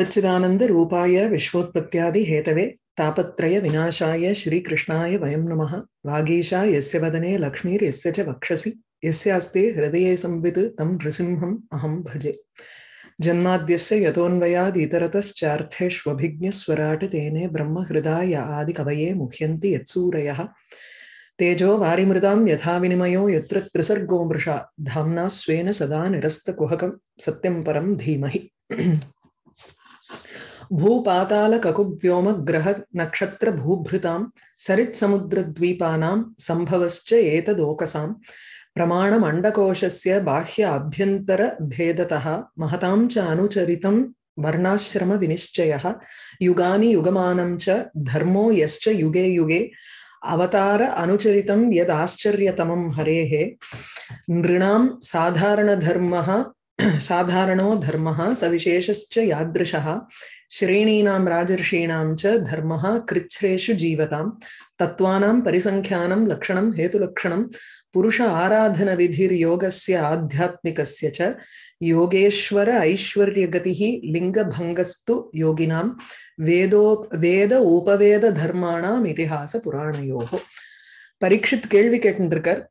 सच्चिदानंद रूपाय विश्वोत्पत्त्यादि Hathaway तापत्रय विनाशाय श्रीकृष्णाय वयं नमः वागीशा यस्य वदने यस्य च वक्षसि यस्य अस्ते हृदये संवित् तं नृसिंहम् अहम् भजे जन्माद्यस्य यतोऽन्वयादितरतश्चार्थेष्वभिज्ञस्वराट् तेने ब्रह्म ब्रह्महृदाय आदिकवये मुह्यन्ति यत्सूरयः तेजो वारिमृदां यथा विनिमयो यत्र त्रिसर्गो मृषा धाम्ना स्वेन सदा निरस्तकुहकं सत्यं परं धीमहि भूपाताल ग्रह नक्षत्र सरित भूपातालककुव्योमग्रहनक्षत्रभूभृतां सरित्समुद्रद्वीपानां सम्भवश्च एतदोकसां अभ्यंतर बाह्याभ्यन्तरभेदतः महतां च अनुचरितं वर्णाश्रमविनिश्चयः युगानि युगमानं च धर्मो यश्च युगे युगे अवतार अनुचरितं यदाश्चर्यतमं हरेः नृणां साधारणधर्मः साधारणो धर्मः सविशेषश्च यादृशः श्रेणीनां राजर्षीणां च धर्मः कृच्छ्रेषु जीवतां तत्त्वानां परिसङ्ख्यानं लक्षणं हेतुलक्षणं पुरुष आराधनविधिर्योगस्य आध्यात्मिकस्य च योगेश्वर ऐश्वर्यगतिः लिङ्गभङ्गस्तु योगिनां वेदो वेद उपवेदधर्माणाम् இதிகாசபுராணயோகோ பரீட்சித் கேள்வி கேட்டுருக்கார்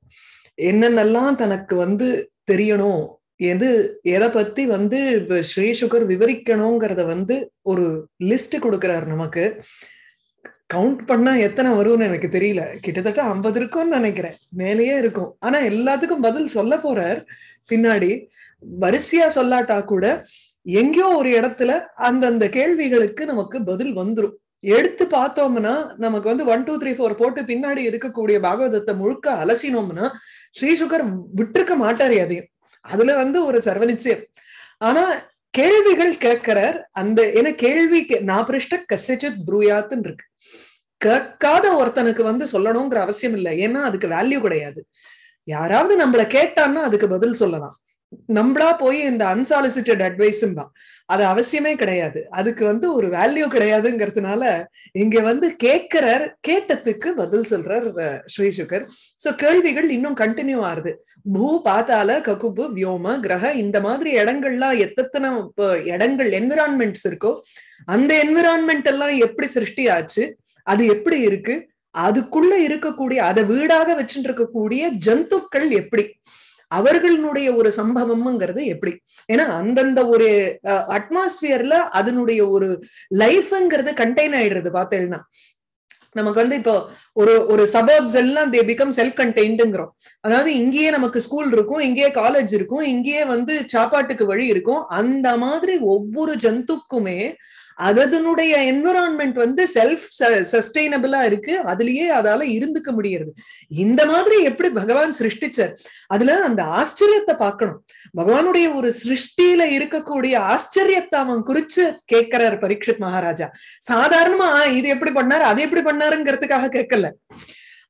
என்னென்னலாம் தனக்கு வந்து தெரியணும் எது எதை பத்தி வந்து ஸ்ரீ விவரிக்கணுங்கிறத வந்து ஒரு லிஸ்ட் கொடுக்கறாரு நமக்கு கவுண்ட் பண்ணா எத்தனை வரும்னு எனக்கு தெரியல கிட்டத்தட்ட ஐம்பது இருக்கும்னு நினைக்கிறேன் மேலேயே இருக்கும் ஆனா எல்லாத்துக்கும் பதில் சொல்ல போறார் பின்னாடி வரிசையா சொல்லாட்டா கூட எங்கேயோ ஒரு இடத்துல அந்தந்த கேள்விகளுக்கு நமக்கு பதில் வந்துடும் எடுத்து பார்த்தோம்னா நமக்கு வந்து ஒன் டூ த்ரீ ஃபோர் போட்டு பின்னாடி இருக்கக்கூடிய பாகவதத்தை முழுக்க அலசினோம்னா ஸ்ரீ சுகர் விட்டுருக்க மாட்டார் அதையும் அதுல வந்து ஒரு சர்வனிச்சயம் ஆனா கேள்விகள் கேட்கிறார் அந்த ஏன்னா கேள்வி நான் பிரிஷ்ட கசிச்சித் புரூயாத்துன்னு இருக்கு கேட்காத ஒருத்தனுக்கு வந்து சொல்லணுங்கிற அவசியம் இல்லை ஏன்னா அதுக்கு வேல்யூ கிடையாது யாராவது நம்மள கேட்டான்னா அதுக்கு பதில் சொல்லலாம் நம்மளா போய் இந்த அன்சாலிசிட்டட் அட்வைஸும் தான் அது அவசியமே கிடையாது அதுக்கு வந்து ஒரு வேல்யூ கிடையாதுங்கிறதுனால இங்க வந்து கேட்கிறார் கேட்டத்துக்கு பதில் சொல்றார் ஸ்ரீசுகர் சோ கேள்விகள் இன்னும் கண்டினியூ ஆறுது பூ பாத்தால ககுபு வியோம கிரக இந்த மாதிரி இடங்கள்லாம் எத்தனை இடங்கள் என்விரான்மெண்ட்ஸ் இருக்கோ அந்த என்விரான்மெண்ட் எல்லாம் எப்படி சிருஷ்டி ஆச்சு அது எப்படி இருக்கு அதுக்குள்ள இருக்கக்கூடிய அதை வீடாக வச்சுட்டு இருக்கக்கூடிய ஜந்துக்கள் எப்படி அவர்களுடைய ஒரு சம்பவம்ங்கிறது எப்படி ஏன்னா அந்தந்த ஒரு அட்மாஸ்பியர்ல அதனுடைய ஒரு லைஃப்ங்கிறது கண்டெய்ன் ஆயிடுறது பார்த்தேன்னா நமக்கு வந்து இப்போ ஒரு ஒரு சபர்ப்ஸ் எல்லாம் தே பிகம் செல்ஃப் கண்டெய்ன்டுங்கிறோம் அதாவது இங்கேயே நமக்கு ஸ்கூல் இருக்கும் இங்கேயே காலேஜ் இருக்கும் இங்கேயே வந்து சாப்பாட்டுக்கு வழி இருக்கும் அந்த மாதிரி ஒவ்வொரு ஜந்துக்குமே அதனுடைய என்விரான்மெண்ட் வந்து செல்ஃப் சஸ்டைனபிளா இருக்கு அதுலயே அதால இருந்துக்க முடியறது இந்த மாதிரி எப்படி பகவான் சிருஷ்டிச்சார் அதுல அந்த ஆச்சரியத்தை பார்க்கணும் பகவானுடைய ஒரு சிருஷ்டியில இருக்கக்கூடிய ஆச்சரியத்தை அவன் குறிச்சு கேட்கிறார் பரீட்சித் மகாராஜா சாதாரணமா இது எப்படி பண்ணாரு அது எப்படி பண்ணாருங்கிறதுக்காக கேட்கல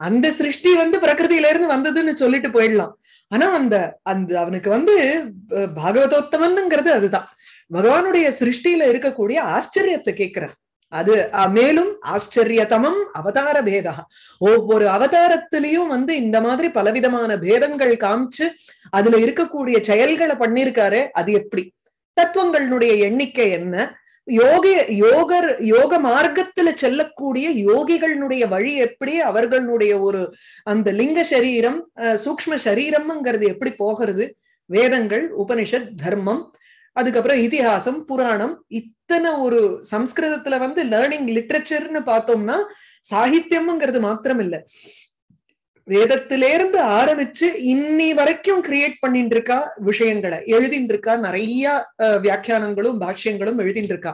அந்த சிருஷ்டி வந்து பிரகிருதியில இருந்து வந்ததுன்னு சொல்லிட்டு போயிடலாம் ஆனா அந்த அந்த அவனுக்கு வந்து பாகவதோத்தமன்ங்கிறது அதுதான் பகவானுடைய சிருஷ்டியில இருக்கக்கூடிய ஆச்சரியத்தை கேட்கிறார் அது மேலும் ஆச்சரியதமம் அவதார பேதா ஒவ்வொரு அவதாரத்திலையும் வந்து இந்த மாதிரி பலவிதமான பேதங்கள் காமிச்சு அதுல இருக்கக்கூடிய செயல்களை பண்ணிருக்காரு அது எப்படி தத்துவங்களுடைய எண்ணிக்கை என்ன யோக யோகர் யோக மார்க்கத்துல செல்லக்கூடிய யோகிகளுடைய வழி எப்படி அவர்களுடைய ஒரு அந்த லிங்க சரீரம் சூக்ம சரீரம்ங்கிறது எப்படி போகிறது வேதங்கள் உபனிஷத் தர்மம் அதுக்கப்புறம் இதிகாசம் புராணம் இத்தனை ஒரு சம்ஸ்கிருதத்துல வந்து லேர்னிங் லிட்ரேச்சர்னு பார்த்தோம்னா சாகித்யம்ங்கிறது மாத்திரம் இல்ல வேதத்திலேருந்து ஆரம்பிச்சு இன்னி வரைக்கும் கிரியேட் பண்ணிட்டு இருக்கா விஷயங்களை எழுதிட்டு இருக்கா நிறைய வியாக்கியானங்களும் பாஷ்யங்களும் எழுதிட்டு இருக்கா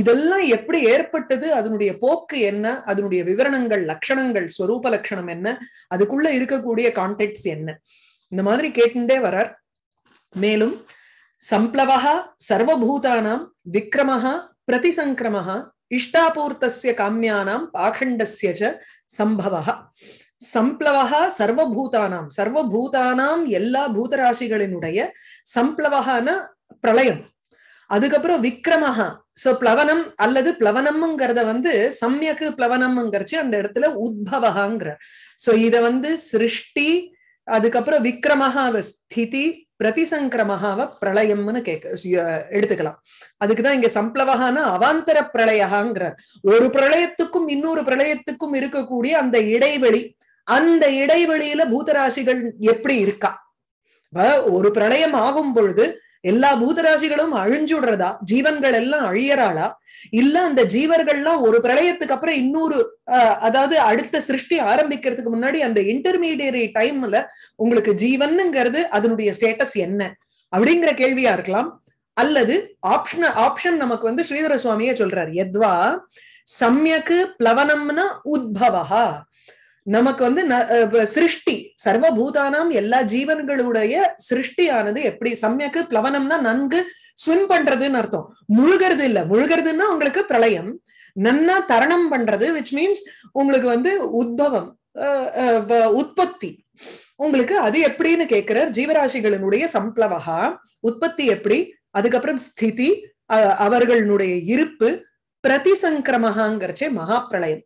இதெல்லாம் எப்படி ஏற்பட்டது அதனுடைய போக்கு என்ன அதனுடைய விவரணங்கள் லட்சணங்கள் ஸ்வரூப லட்சணம் என்ன அதுக்குள்ள இருக்கக்கூடிய கான்டெக்ட்ஸ் என்ன இந்த மாதிரி கேட்டுட்டே வரார் மேலும் சம்ப்ளவா சர்வபூதானாं விக்ரமः பிரதிசங்கிரமः இஷ்டாபூர்த்தஸ்ய காமியானாம் பாகண்டசிய சம்பவ சம்பவः சர்வபூதானாம் சர்வபூதானாம் எல்லா பூதராசிகளினுடைய சம்ப்ளவஹான பிரளயம் அதுக்கப்புறம் விக்ரமஹா சோ பிளவனம் அல்லது பிளவனம்ங்கிறத வந்து சம்யக்கு பிளவனம்ங்கிறச்சு அந்த இடத்துல உத்பவகாங்கிறார் சோ இத வந்து சிருஷ்டி அதுக்கப்புறம் விக்ரமஹா ஸ்திதி சங்கரமாக பிரளயம்னு கேட்க எடுத்துக்கலாம் அதுக்குதான் இங்க சம்ப்ளவகான அவாந்தர பிரளயகாங்கிறார் ஒரு பிரளயத்துக்கும் இன்னொரு பிரளயத்துக்கும் இருக்கக்கூடிய அந்த இடைவெளி அந்த இடைவெளியில பூதராசிகள் எப்படி இருக்கா ஒரு பிரளயம் ஆகும் பொழுது எல்லா பூதராசிகளும் அழிஞ்சுடுறதா ஜீவன்கள் எல்லாம் அழியறாளா இல்ல அந்த ஜீவர்கள்லாம் ஒரு பிரளயத்துக்கு அப்புறம் இன்னொரு அதாவது அடுத்த சிருஷ்டி ஆரம்பிக்கிறதுக்கு முன்னாடி அந்த இன்டர்மீடியரி டைம்ல உங்களுக்கு ஜீவன்ங்கிறது அதனுடைய ஸ்டேட்டஸ் என்ன அப்படிங்கிற கேள்வியா இருக்கலாம் அல்லது ஆப்ஷன் ஆப்ஷன் நமக்கு வந்து ஸ்ரீதர சுவாமியே சொல்றாரு எத்வா சம்யக்கு பிளவனம்னா உத்பவா நமக்கு வந்து சிருஷ்டி சர்வ பூதானாம் எல்லா ஜீவன்களுடைய சிருஷ்டியானது எப்படி சமயக்கு பிளவனம்னா நன்கு ஸ்விம் பண்றதுன்னு அர்த்தம் முழுகிறது இல்ல முழுகிறதுன்னா உங்களுக்கு பிரளயம் நன்னா தரணம் பண்றது விச் மீன்ஸ் உங்களுக்கு வந்து உத்பவம் உற்பத்தி உங்களுக்கு அது எப்படின்னு கேட்கிறார் ஜீவராசிகளினுடைய சம்பளவகா உற்பத்தி எப்படி அதுக்கப்புறம் ஸ்திதி அவர்களுடைய இருப்பு பிரதிசங்கிரமகாங்கிறச்சே மகாப்பிரளயம்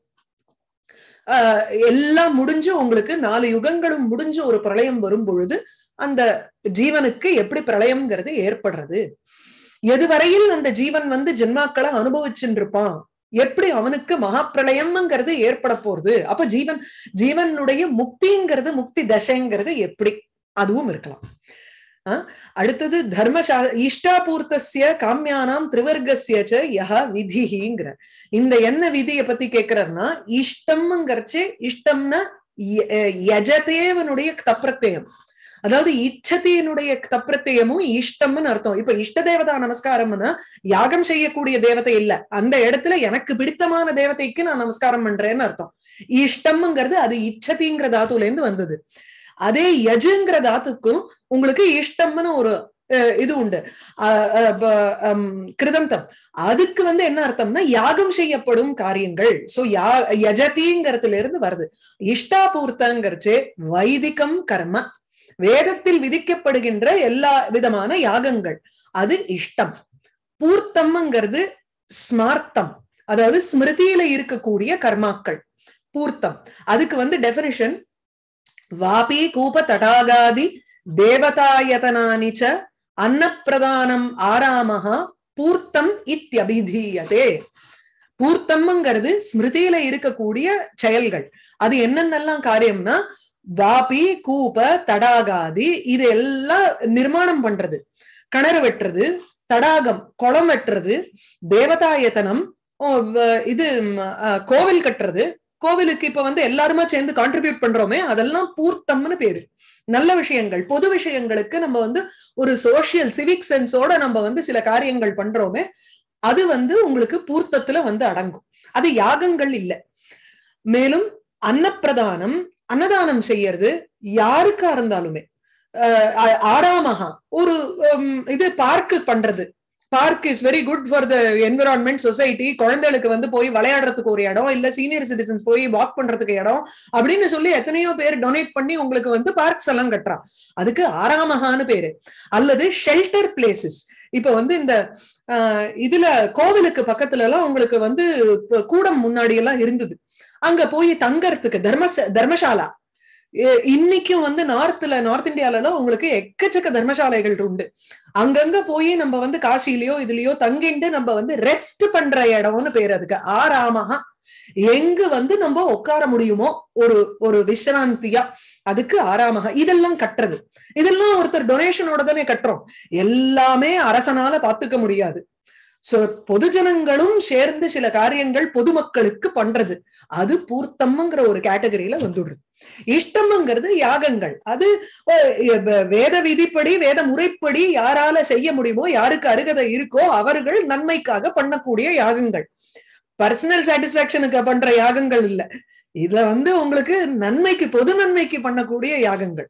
எல்லாம் முடிஞ்சு உங்களுக்கு நாலு யுகங்களும் முடிஞ்சு ஒரு பிரளயம் வரும் பொழுது அந்த ஜீவனுக்கு எப்படி பிரளயம்ங்கிறது ஏற்படுறது எதுவரையில் அந்த ஜீவன் வந்து ஜென்மாக்களை அனுபவிச்சுருப்பான் இருப்பான் எப்படி அவனுக்கு மகாப்பிரளயம்ங்கிறது ஏற்பட போறது அப்ப ஜீவன் ஜீவனுடைய முக்திங்கிறது முக்தி தசைங்கிறது எப்படி அதுவும் இருக்கலாம் அடுத்தது தர்மசா இஷ்டாபூர்த்திய காமியானாம் திரிவர்கசிய விதிங்கிற இந்த என்ன விதியை பத்தி கேட்கிறாருன்னா இஷ்டம்ங்கிறச்சு இஷ்டம்னா யஜதேவனுடைய தப்பிரத்தயம் அதாவது இச்சதியினுடைய தப்பிரத்தையமும் இஷ்டம்னு அர்த்தம் இப்ப இஷ்ட தேவதா நமஸ்காரம்னா யாகம் செய்யக்கூடிய தேவதை இல்ல அந்த இடத்துல எனக்கு பிடித்தமான தேவதைக்கு நான் நமஸ்காரம் பண்றேன்னு அர்த்தம் இஷ்டம்ங்கிறது அது இச்சதிங்கிற தாத்துல இருந்து வந்தது அதே யஜுங்கிற தாத்துக்கும் உங்களுக்கு இஷ்டம்னு ஒரு இது உண்டு கிருதந்தம் அதுக்கு வந்து என்ன அர்த்தம்னா யாகம் செய்யப்படும் காரியங்கள் சோ யா யஜதிங்கிறதுல இருந்து வருது இஷ்டாபூர்த்தங்கிறச்சு வைதிகம் கர்ம வேதத்தில் விதிக்கப்படுகின்ற எல்லா விதமான யாகங்கள் அது இஷ்டம் பூர்த்தம்ங்கிறது ஸ்மார்த்தம் அதாவது ஸ்மிருதியில இருக்கக்கூடிய கர்மாக்கள் பூர்த்தம் அதுக்கு வந்து டெபினிஷன் வாபி கூப தடாகாதி தேவதாயதனானி ச அன்னப்பிரதானம் ஆராமஹா பூர்த்தம் இத்தியபிதீயதே பூர்த்தம்ங்கிறது ஸ்மிருதியில இருக்கக்கூடிய செயல்கள் அது என்னென்னலாம் காரியம்னா வாபி கூப தடாகாதி இது எல்லாம் நிர்மாணம் பண்றது கிணறு வெட்டுறது தடாகம் குளம் வெட்டுறது தேவதாயத்தனம் இது கோவில் கட்டுறது கோவிலுக்கு இப்ப வந்து எல்லாருமா சேர்ந்து கான்ட்ரிபியூட் பண்றோமே அதெல்லாம் பூர்த்தம்னு பேரு நல்ல விஷயங்கள் பொது விஷயங்களுக்கு நம்ம வந்து ஒரு சோசியல் சிவிக் சென்ஸோட நம்ம வந்து சில காரியங்கள் பண்றோமே அது வந்து உங்களுக்கு பூர்த்தத்துல வந்து அடங்கும் அது யாகங்கள் இல்லை மேலும் அன்னப்பிரதானம் அன்னதானம் செய்யறது யாருக்கா இருந்தாலுமே ஆறாமகா ஒரு இது பார்க்கு பண்றது park is very good for the environment society குழந்தைகளுக்கு வந்து போய் விளையாடுறதுக்கு ஒரு இடம் இல்ல சீனியர் சிட்டிசன்ஸ் போய் வாக் பண்றதுக்கு இடம் அப்படின்னு சொல்லி எத்தனையோ பேர் டொனேட் பண்ணி உங்களுக்கு வந்து பார்க்ஸ் எல்லாம் கட்டுறான் அதுக்கு ஆறாமகான்னு பேரு அல்லது ஷெல்டர் பிளேசஸ் இப்ப வந்து இந்த இதுல கோவிலுக்கு பக்கத்துல எல்லாம் உங்களுக்கு வந்து கூடம் முன்னாடி எல்லாம் இருந்தது அங்க போய் தங்கறதுக்கு தர்ம தர்மசாலா இன்னைக்கும் வந்து நார்த்ல நார்த் இந்தியால உங்களுக்கு எக்கச்சக்க தர்மசாலைகள் உண்டு அங்கங்க போய் நம்ம வந்து காசிலயோ இதுலயோ தங்கிண்டு நம்ம வந்து ரெஸ்ட் பண்ற இடம்னு பேர் அதுக்கு ஆறாமகா எங்கு வந்து நம்ம உட்கார முடியுமோ ஒரு ஒரு விசிராந்தியா அதுக்கு ஆறாமக இதெல்லாம் கட்டுறது இதெல்லாம் ஒருத்தர் டொனேஷனோட தானே கட்டுறோம் எல்லாமே அரசனால பாத்துக்க முடியாது சோ பொதுஜனங்களும் சேர்ந்து சில காரியங்கள் பொதுமக்களுக்கு பண்றது அது பூர்த்தம்ங்கிற ஒரு கேட்டகரியில வந்துடுது இஷ்டம்ங்கிறது யாகங்கள் அது வேத விதிப்படி வேத முறைப்படி யாரால செய்ய முடியுமோ யாருக்கு அருகதை இருக்கோ அவர்கள் நன்மைக்காக பண்ணக்கூடிய யாகங்கள் பர்சனல் சாட்டிஸ்பாக்சனுக்கு பண்ற யாகங்கள் இல்ல இதுல வந்து உங்களுக்கு நன்மைக்கு பொது நன்மைக்கு பண்ணக்கூடிய யாகங்கள்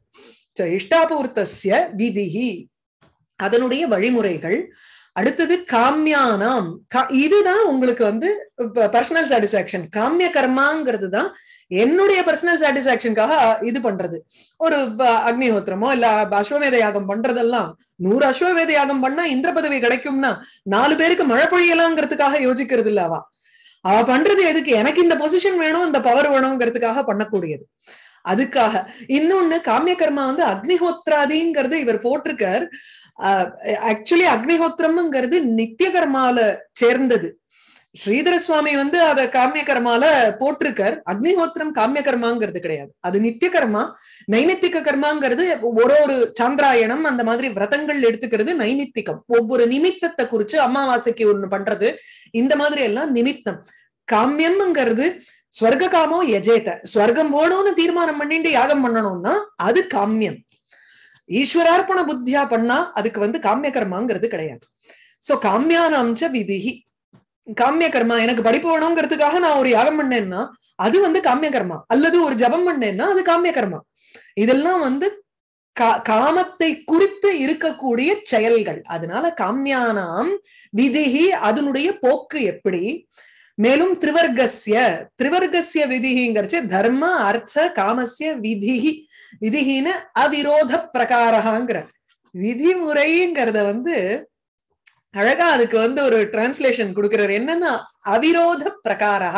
இஷ்டாபூர்த்தசிய விதிஹி அதனுடைய வழிமுறைகள் அடுத்தது காமியானாம் இதுதான் உங்களுக்கு வந்து பர்சனல் சாட்டிஸ்பாக்சன் காமிய கர்மாங்கிறது தான் என்னுடைய பர்சனல் சாட்டிஸ்பாக்சனுக்காக இது பண்றது ஒரு அக்னிஹோத்திரமோ இல்ல அஸ்வமேத யாகம் பண்றதெல்லாம் நூறு அஸ்வமேத யாகம் பண்ணா இந்திர பதவி கிடைக்கும்னா நாலு பேருக்கு மழை பொழியலாங்கிறதுக்காக யோசிக்கிறது இல்ல அவ அவ பண்றது எதுக்கு எனக்கு இந்த பொசிஷன் வேணும் இந்த பவர் வேணுங்கிறதுக்காக பண்ணக்கூடியது அதுக்காக இன்னொன்னு காமிய கர்மா வந்து அக்னிஹோத்ராதிங்கிறது இவர் போட்டிருக்கார் ஆக்சுவலி அக்னிஹோத்திரம்ங்கிறது நித்திய கர்மால சேர்ந்தது ஸ்ரீதர சுவாமி வந்து அத காமிய கர்மால போட்டிருக்கார் அக்னிஹோத்திரம் காமிய கர்மாங்கிறது கிடையாது அது நித்திய கர்மா நைமித்திக கர்மாங்கிறது ஒரு ஒரு சாந்திராயணம் அந்த மாதிரி விரதங்கள் எடுத்துக்கிறது நைமித்திகம் ஒவ்வொரு நிமித்தத்தை குறிச்சு அமாவாசைக்கு ஒண்ணு பண்றது இந்த மாதிரி எல்லாம் நிமித்தம் காமியம்ங்கிறது ஸ்வர்க காமோ எஜேத ஸ்வர்க்கம் போகணும்னு தீர்மானம் பண்ணிட்டு யாகம் பண்ணணும்னா அது காமியம் ஈஸ்வரார்ப்பண புத்தியா பண்ணா அதுக்கு வந்து காமிய கர்மாங்கிறது கிடையாது சோ காமியானாம்ச்ச விதிகி காமிய கர்மா எனக்கு படிப்பு வேணுங்கிறதுக்காக நான் ஒரு யாகம் பண்ணேன்னா அது வந்து காமிய கர்மா அல்லது ஒரு ஜபம் பண்ணேன்னா அது காமிய கர்மா இதெல்லாம் வந்து காமத்தை குறித்து இருக்கக்கூடிய செயல்கள் அதனால காமியானாம் விதிகி அதனுடைய போக்கு எப்படி மேலும் திரிவர்கசிய திரிவர்கசிய விதிங்கிறச்சு தர்ம அர்த்த காமசிய விதிகி விதிகின அவிரோத பிரகாரகாங்கிற விதிமுறைங்கிறத வந்து அழகா அதுக்கு வந்து ஒரு டிரான்ஸ்லேஷன் கொடுக்கிறார் என்னன்னா அவிரோத பிரகாரா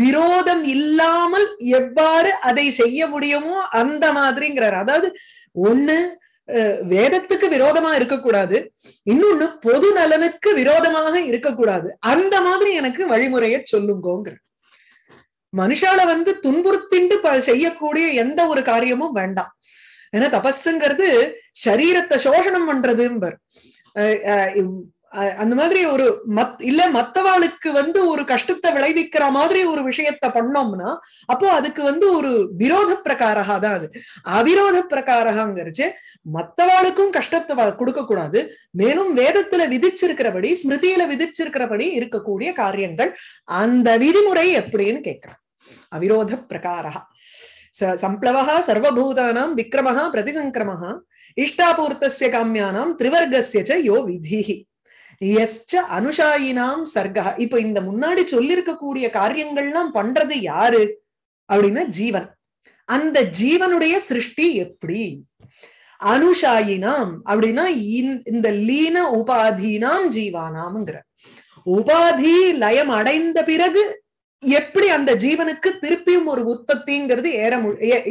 விரோதம் இல்லாமல் எவ்வாறு அதை செய்ய முடியுமோ அந்த மாதிரிங்கிறார் அதாவது ஒண்ணு வேதத்துக்கு விரோதமா இருக்கக்கூடாது இன்னொன்னு பொது நலனுக்கு விரோதமாக இருக்கக்கூடாது அந்த மாதிரி எனக்கு வழிமுறைய சொல்லுங்கோங்கிற மனுஷால வந்து துன்புறுத்திண்டு செய்யக்கூடிய எந்த ஒரு காரியமும் வேண்டாம் ஏன்னா தபஸுங்கிறது சரீரத்தை சோஷனம் பண்றதும்பர் அந்த மாதிரி ஒரு மத் இல்ல மத்தவாளுக்கு வந்து ஒரு கஷ்டத்தை விளைவிக்கிற மாதிரி ஒரு விஷயத்த பண்ணோம்னா அப்போ அதுக்கு வந்து ஒரு விரோத பிரகாரா தான் அது அவிரோத பிரகாரகாங்கிறச்சு மத்தவாளுக்கும் கஷ்டத்தை கொடுக்க கூடாது மேலும் வேதத்துல விதிச்சிருக்கிறபடி ஸ்மிருதியில விதிச்சிருக்கிறபடி இருக்கக்கூடிய காரியங்கள் அந்த விதிமுறை எப்படின்னு கேட்கிறான் அவிரோத பிரகாரா சம்ப்ளவா சர்வபூதானாம் விக்கிரமஹா பிரதிசங்கிரமஹா இஷ்டாபூர்த்தசிய காமியானாம் திரிவர்கசிய யோ விதிஹி எஸ்ட அனுஷாயினாம் சர்க்கா இப்ப இந்த முன்னாடி சொல்லிருக்கக்கூடிய காரியங்கள்லாம் பண்றது யாரு அப்படின்னா ஜீவன் அந்த ஜீவனுடைய சிருஷ்டி எப்படி அனுஷாயினாம் அப்படின்னா இந்த லீன உபாதீனாம் ஜீவானாம்ங்கிற உபாதி லயம் அடைந்த பிறகு எப்படி அந்த ஜீவனுக்கு திருப்பியும் ஒரு உற்பத்திங்கிறது ஏற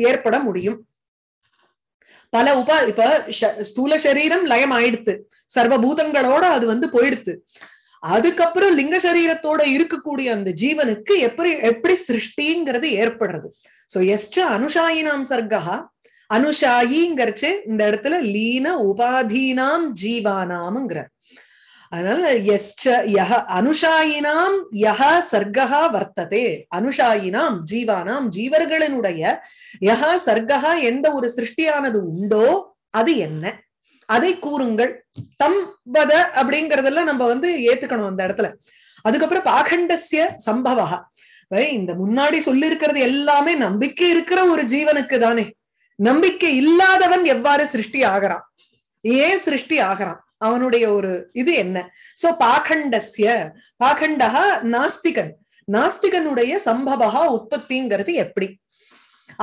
ஏற்பட முடியும் பல உப இப்ப ஸ்தூல சரீரம் லயம் ஆயிடுத்து சர்வபூதங்களோட அது வந்து போயிடுத்து அதுக்கப்புறம் லிங்க சரீரத்தோட இருக்கக்கூடிய அந்த ஜீவனுக்கு எப்படி எப்படி சிருஷ்டிங்கிறது ஏற்படுறது சோ எஸ்ட அனுஷாயினாம் சர்க்கா அனுஷாயிங்கிறச்சு இந்த இடத்துல லீன உபாதீனாம் ஜீவானாம்ங்கிற அதனால எஸ்ட யஹ அனுஷாயினாம் யஹா சர்க்கா வர்த்ததே அனுஷாயினாம் ஜீவானாம் ஜீவர்களினுடைய யஹா சர்க்கா எந்த ஒரு சிருஷ்டியானது உண்டோ அது என்ன அதை கூறுங்கள் தம் வத அப்படிங்கறதெல்லாம் நம்ம வந்து ஏத்துக்கணும் அந்த இடத்துல அதுக்கப்புறம் பாகண்டசிய சம்பவா இந்த முன்னாடி சொல்லி இருக்கிறது எல்லாமே நம்பிக்கை இருக்கிற ஒரு ஜீவனுக்கு தானே நம்பிக்கை இல்லாதவன் எவ்வாறு சிருஷ்டி ஆகிறான் ஏன் சிருஷ்டி ஆகிறான் அவனுடைய ஒரு இது என்ன சோ பாகண்டஸ்ய பாகண்டா நாஸ்திகன் நாஸ்திகனுடைய சம்பவா உற்பத்திங்கிறது எப்படி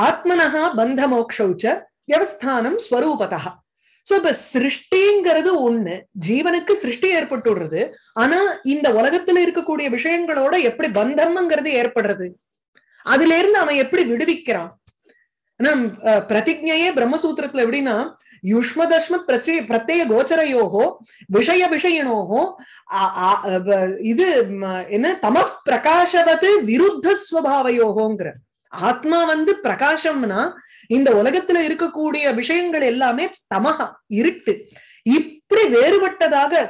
ஆத்மனஹா பந்த மோக்ஷௌச்ச வியவஸ்தானம் ஸ்வரூபதா சோ இப்ப சிருஷ்டிங்கிறது ஒண்ணு ஜீவனுக்கு சிருஷ்டி ஏற்பட்டு விடுறது ஆனா இந்த உலகத்துல இருக்கக்கூடிய விஷயங்களோட எப்படி பந்தம்ங்கிறது ஏற்படுறது அதுல இருந்து அவன் எப்படி விடுவிக்கிறான் பிரதிஜையே பிரம்மசூத்திரத்துல எப்படின்னா யுஷ்மதஸ்மத் பிரச்சய பிரத்யேக கோச்சரையோகோ விஷய விஷயனோகோ இது என்ன தம பிரகாஷவது விருத்த ஸ்வபாவையோகோங்கிற ஆத்மா வந்து பிரகாஷம்னா இந்த உலகத்துல இருக்கக்கூடிய விஷயங்கள் எல்லாமே தமஹா இருட்டு இப்படி வேறுபட்டதாக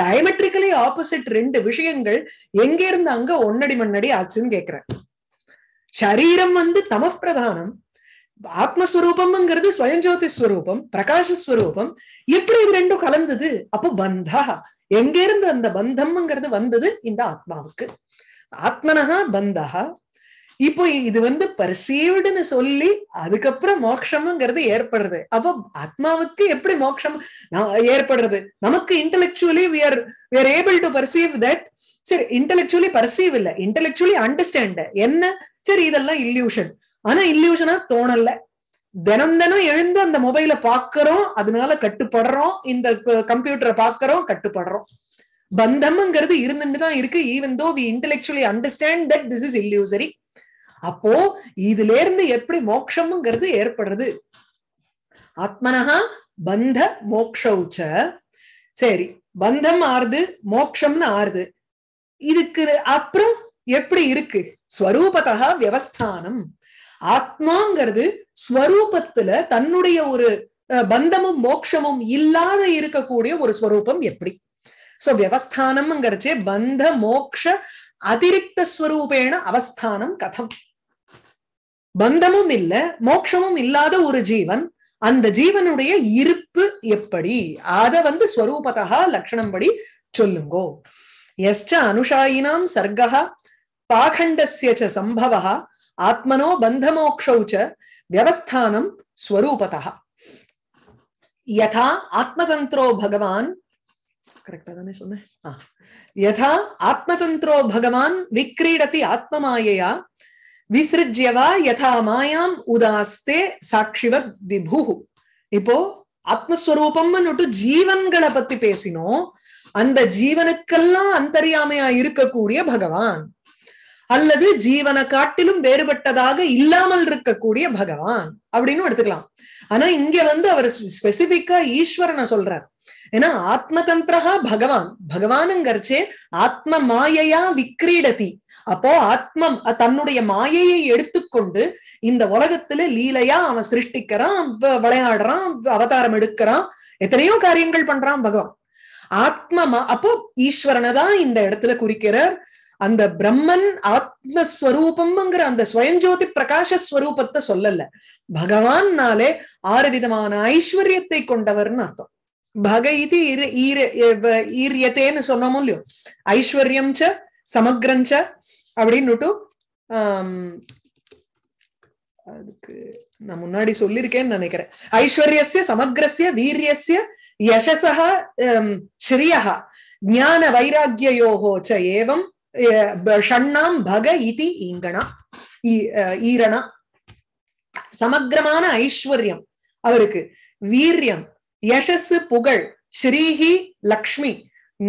டயமெட்ரிக்கலி ஆப்போசிட் ரெண்டு விஷயங்கள் எங்க இருந்து அங்க ஒன்னடி மண்ணடி ஆச்சுன்னு கேக்குறேன் சரீரம் வந்து தமப்பிரதானம் ஆத்மஸ்வரூபம்ங்கிறது ஸ்வயஞ்சோதி ஸ்வரூபம் பிரகாஷஸ்வரூபம் எப்படி இது ரெண்டும் கலந்தது அப்போ பந்தா எங்க இருந்து அந்த பந்தம்ங்கிறது வந்தது இந்த ஆத்மாவுக்கு ஆத்மனஹா பந்தா இப்போ இது வந்து பர்சீவ்டுன்னு சொல்லி அதுக்கப்புறம் மோக்ஷம்ங்கிறது ஏற்படுறது அப்போ ஆத்மாவுக்கு எப்படி மோக்ஷம் ஏற்படுறது நமக்கு intellectually we're able to perceive that சரி இன்டலெக்சுவலி பர்சீவ் இல்லை இன்டலெக்சுவலி அண்டர்ஸ்டாண்ட் என்ன சரி இதெல்லாம் இல்யூஷன் ஆனா இல்லியூஷனா தோணல தினம் தினம் எழுந்து அந்த மொபைல பாக்குறோம் அதனால கட்டுப்படுறோம் இந்த கம்ப்யூட்டரை பாக்குறோம் கட்டுப்படுறோம் பந்தம்ங்கிறது இருந்துட்டு தான் இருக்கு even though we intellectually understand that this is illusory அப்போ இதுல இருந்து எப்படி மோக்ஷம்ங்கிறது ஏற்படுறது ஆத்மனஹா பந்த மோக்ஷவுச்ச சரி பந்தம் ஆறுது மோக்ஷம்னு ஆறுது இதுக்கு அப்புறம் எப்படி இருக்கு ஸ்வரூபதா வியவஸ்தானம் ஆத்மாங்கிறது ஸ்வரூபத்துல தன்னுடைய ஒரு பந்தமும் மோக்ஷமும் இல்லாத இருக்கக்கூடிய ஒரு ஸ்வரூபம் எப்படி சோ வியவஸ்தானம்ங்கிறச்சே பந்த மோக்ஷ அதிரிக்த ஸ்வரூபேண அவஸ்தானம் கதம் பந்தமும் இல்ல மோக்ஷமும் இல்லாத ஒரு ஜீவன் அந்த ஜீவனுடைய இருப்பு எப்படி அத வந்து ஸ்வரூபதா லட்சணம் படி சொல்லுங்கோ எஸ் அனுஷாயினாம் சர்க்கா பாகண்டசிய சம்பவா आत्मनो बन्धमोक्षौ च व्यवस्थानं स्वरूपतः यथा आत्मतंत्रो भगवान करेक्ट था सुने यथा आत्मतंत्रो भगवान विक्रीडति आत्ममायया विसृज्य वा यथा मायाम् उदास्ते ಸಾಕ್ಷಿವದ್ ವಿಭುಹು இப்போ ஆத்மஸ்வரூபம்னுட்டு ஜீவன்களை பத்தி பேசினோம் அந்த ஜீவனுக்கெல்லாம் அந்தரியாமையா இருக்கக்கூடிய பகவான் அல்லது ஜீவனை காட்டிலும் வேறுபட்டதாக இல்லாமல் இருக்கக்கூடிய பகவான் அப்படின்னு எடுத்துக்கலாம் ஆனா இங்க வந்து அவர் ஸ்பெசிபிக்கா ஈஸ்வரனை சொல்றார் ஏன்னா ஆத்ம தந்திரகா பகவான் பகவானுங்கிறச்சே ஆத்ம மாயையா விக்ரீடதி அப்போ ஆத்மம் தன்னுடைய மாயையை எடுத்துக்கொண்டு இந்த உலகத்துல லீலையா அவன் சிருஷ்டிக்கிறான் விளையாடுறான் அவதாரம் எடுக்கிறான் எத்தனையோ காரியங்கள் பண்றான் பகவான் ஆத்மமா அப்போ ஈஸ்வரனை தான் இந்த இடத்துல குறிக்கிறார் அந்த பிரம்மன் ஆத்மஸ்வரூபம்ங்கிற அந்த சுயஞ்சோதி பிரகாஷஸ்வரூபத்தை சொல்லல பகவான்னாலே ஆறு விதமான ஐஸ்வர்யத்தை கொண்டவர்னு அர்த்தம் பக இது ஈரியத்தேன்னு சொன்னோமோ இல்லையோ ஐஸ்வர்யம் ச சமக்ரஞ்ச அப்படின்னுட்டு அதுக்கு நான் முன்னாடி சொல்லியிருக்கேன்னு நினைக்கிறேன் ஐஸ்வர்யசிய சமக்ரஸ்ய வீரியசிய யசசா ஸ்ரீயா ஞான வைராக்கியோகோ ச ஏவம் ஷண்ணாம் பக இதி ஈங்கனா ஈரணா சமக்கிரமான ஐஸ்வர்யம் அவருக்கு வீரியம் யசஸ் புகழ் ஸ்ரீஹி லக்ஷ்மி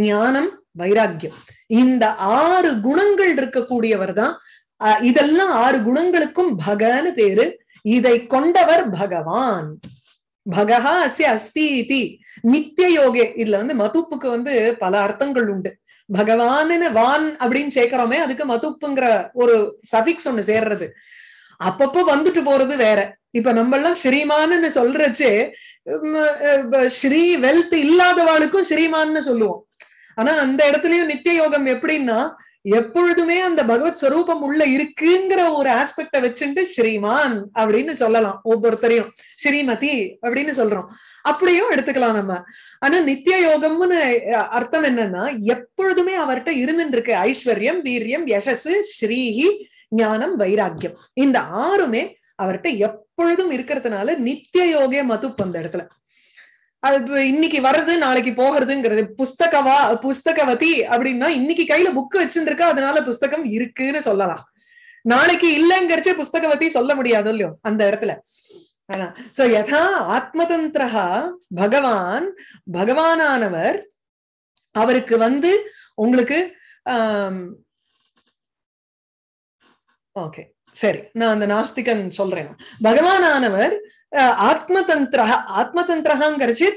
ஞானம் வைராக்கியம் இந்த ஆறு குணங்கள் இருக்கக்கூடியவர் தான் இதெல்லாம் ஆறு குணங்களுக்கும் பகன்னு பேரு இதை கொண்டவர் பகவான் பகஹா அசி அஸ்தி இது நித்திய யோகே இதுல வந்து மதுப்புக்கு வந்து பல அர்த்தங்கள் உண்டு பகவான் வான் அப்படின்னு சேர்க்கிறோமே அதுக்கு மதுப்புங்கிற ஒரு சஃபிக்ஸ் ஒண்ணு சேர்றது அப்பப்போ வந்துட்டு போறது வேற இப்ப நம்ம எல்லாம் ஸ்ரீமான்னு சொல்றச்சு ஸ்ரீ வெல்த் இல்லாதவாளுக்கும் ஸ்ரீமான்னு சொல்லுவோம் ஆனா அந்த இடத்துலயும் நித்திய யோகம் எப்படின்னா எப்பொழுதுமே அந்த பகவத் ஸ்வரூபம் உள்ள இருக்குங்கிற ஒரு ஆஸ்பெக்ட வச்சுட்டு ஸ்ரீமான் அப்படின்னு சொல்லலாம் ஒவ்வொருத்தரையும் ஸ்ரீமதி அப்படின்னு சொல்றோம் அப்படியும் எடுத்துக்கலாம் நம்ம ஆனா நித்திய யோகம்னு அர்த்தம் என்னன்னா எப்பொழுதுமே அவர்கிட்ட இருந்துட்டு இருக்கு ஐஸ்வர்யம் வீரியம் யசஸ் ஸ்ரீஹி ஞானம் வைராக்கியம் இந்த ஆறுமே அவர்கிட்ட எப்பொழுதும் இருக்கிறதுனால நித்திய யோகே மதுப்பு அந்த இடத்துல அது இன்னைக்கு வர்றது நாளைக்கு போகிறதுங்கிறது புஸ்தகவா புஸ்தகவதி அப்படின்னா இன்னைக்கு கையில புக் வச்சுட்டு இருக்கா அதனால புஸ்தகம் இருக்குன்னு சொல்லலாம் நாளைக்கு இல்லைங்கிறச்ச புஸ்தகவதி சொல்ல முடியாது இல்லையோ அந்த இடத்துல சோ யதா ஆத்மதந்திரா பகவான் பகவானானவர் அவருக்கு வந்து உங்களுக்கு ஓகே சரி நான் அந்த நாஸ்திகன் சொல்றேன் பகவான் ஆத்ம தந்திர ஆத்ம தந்திரகாங்கிறச்சு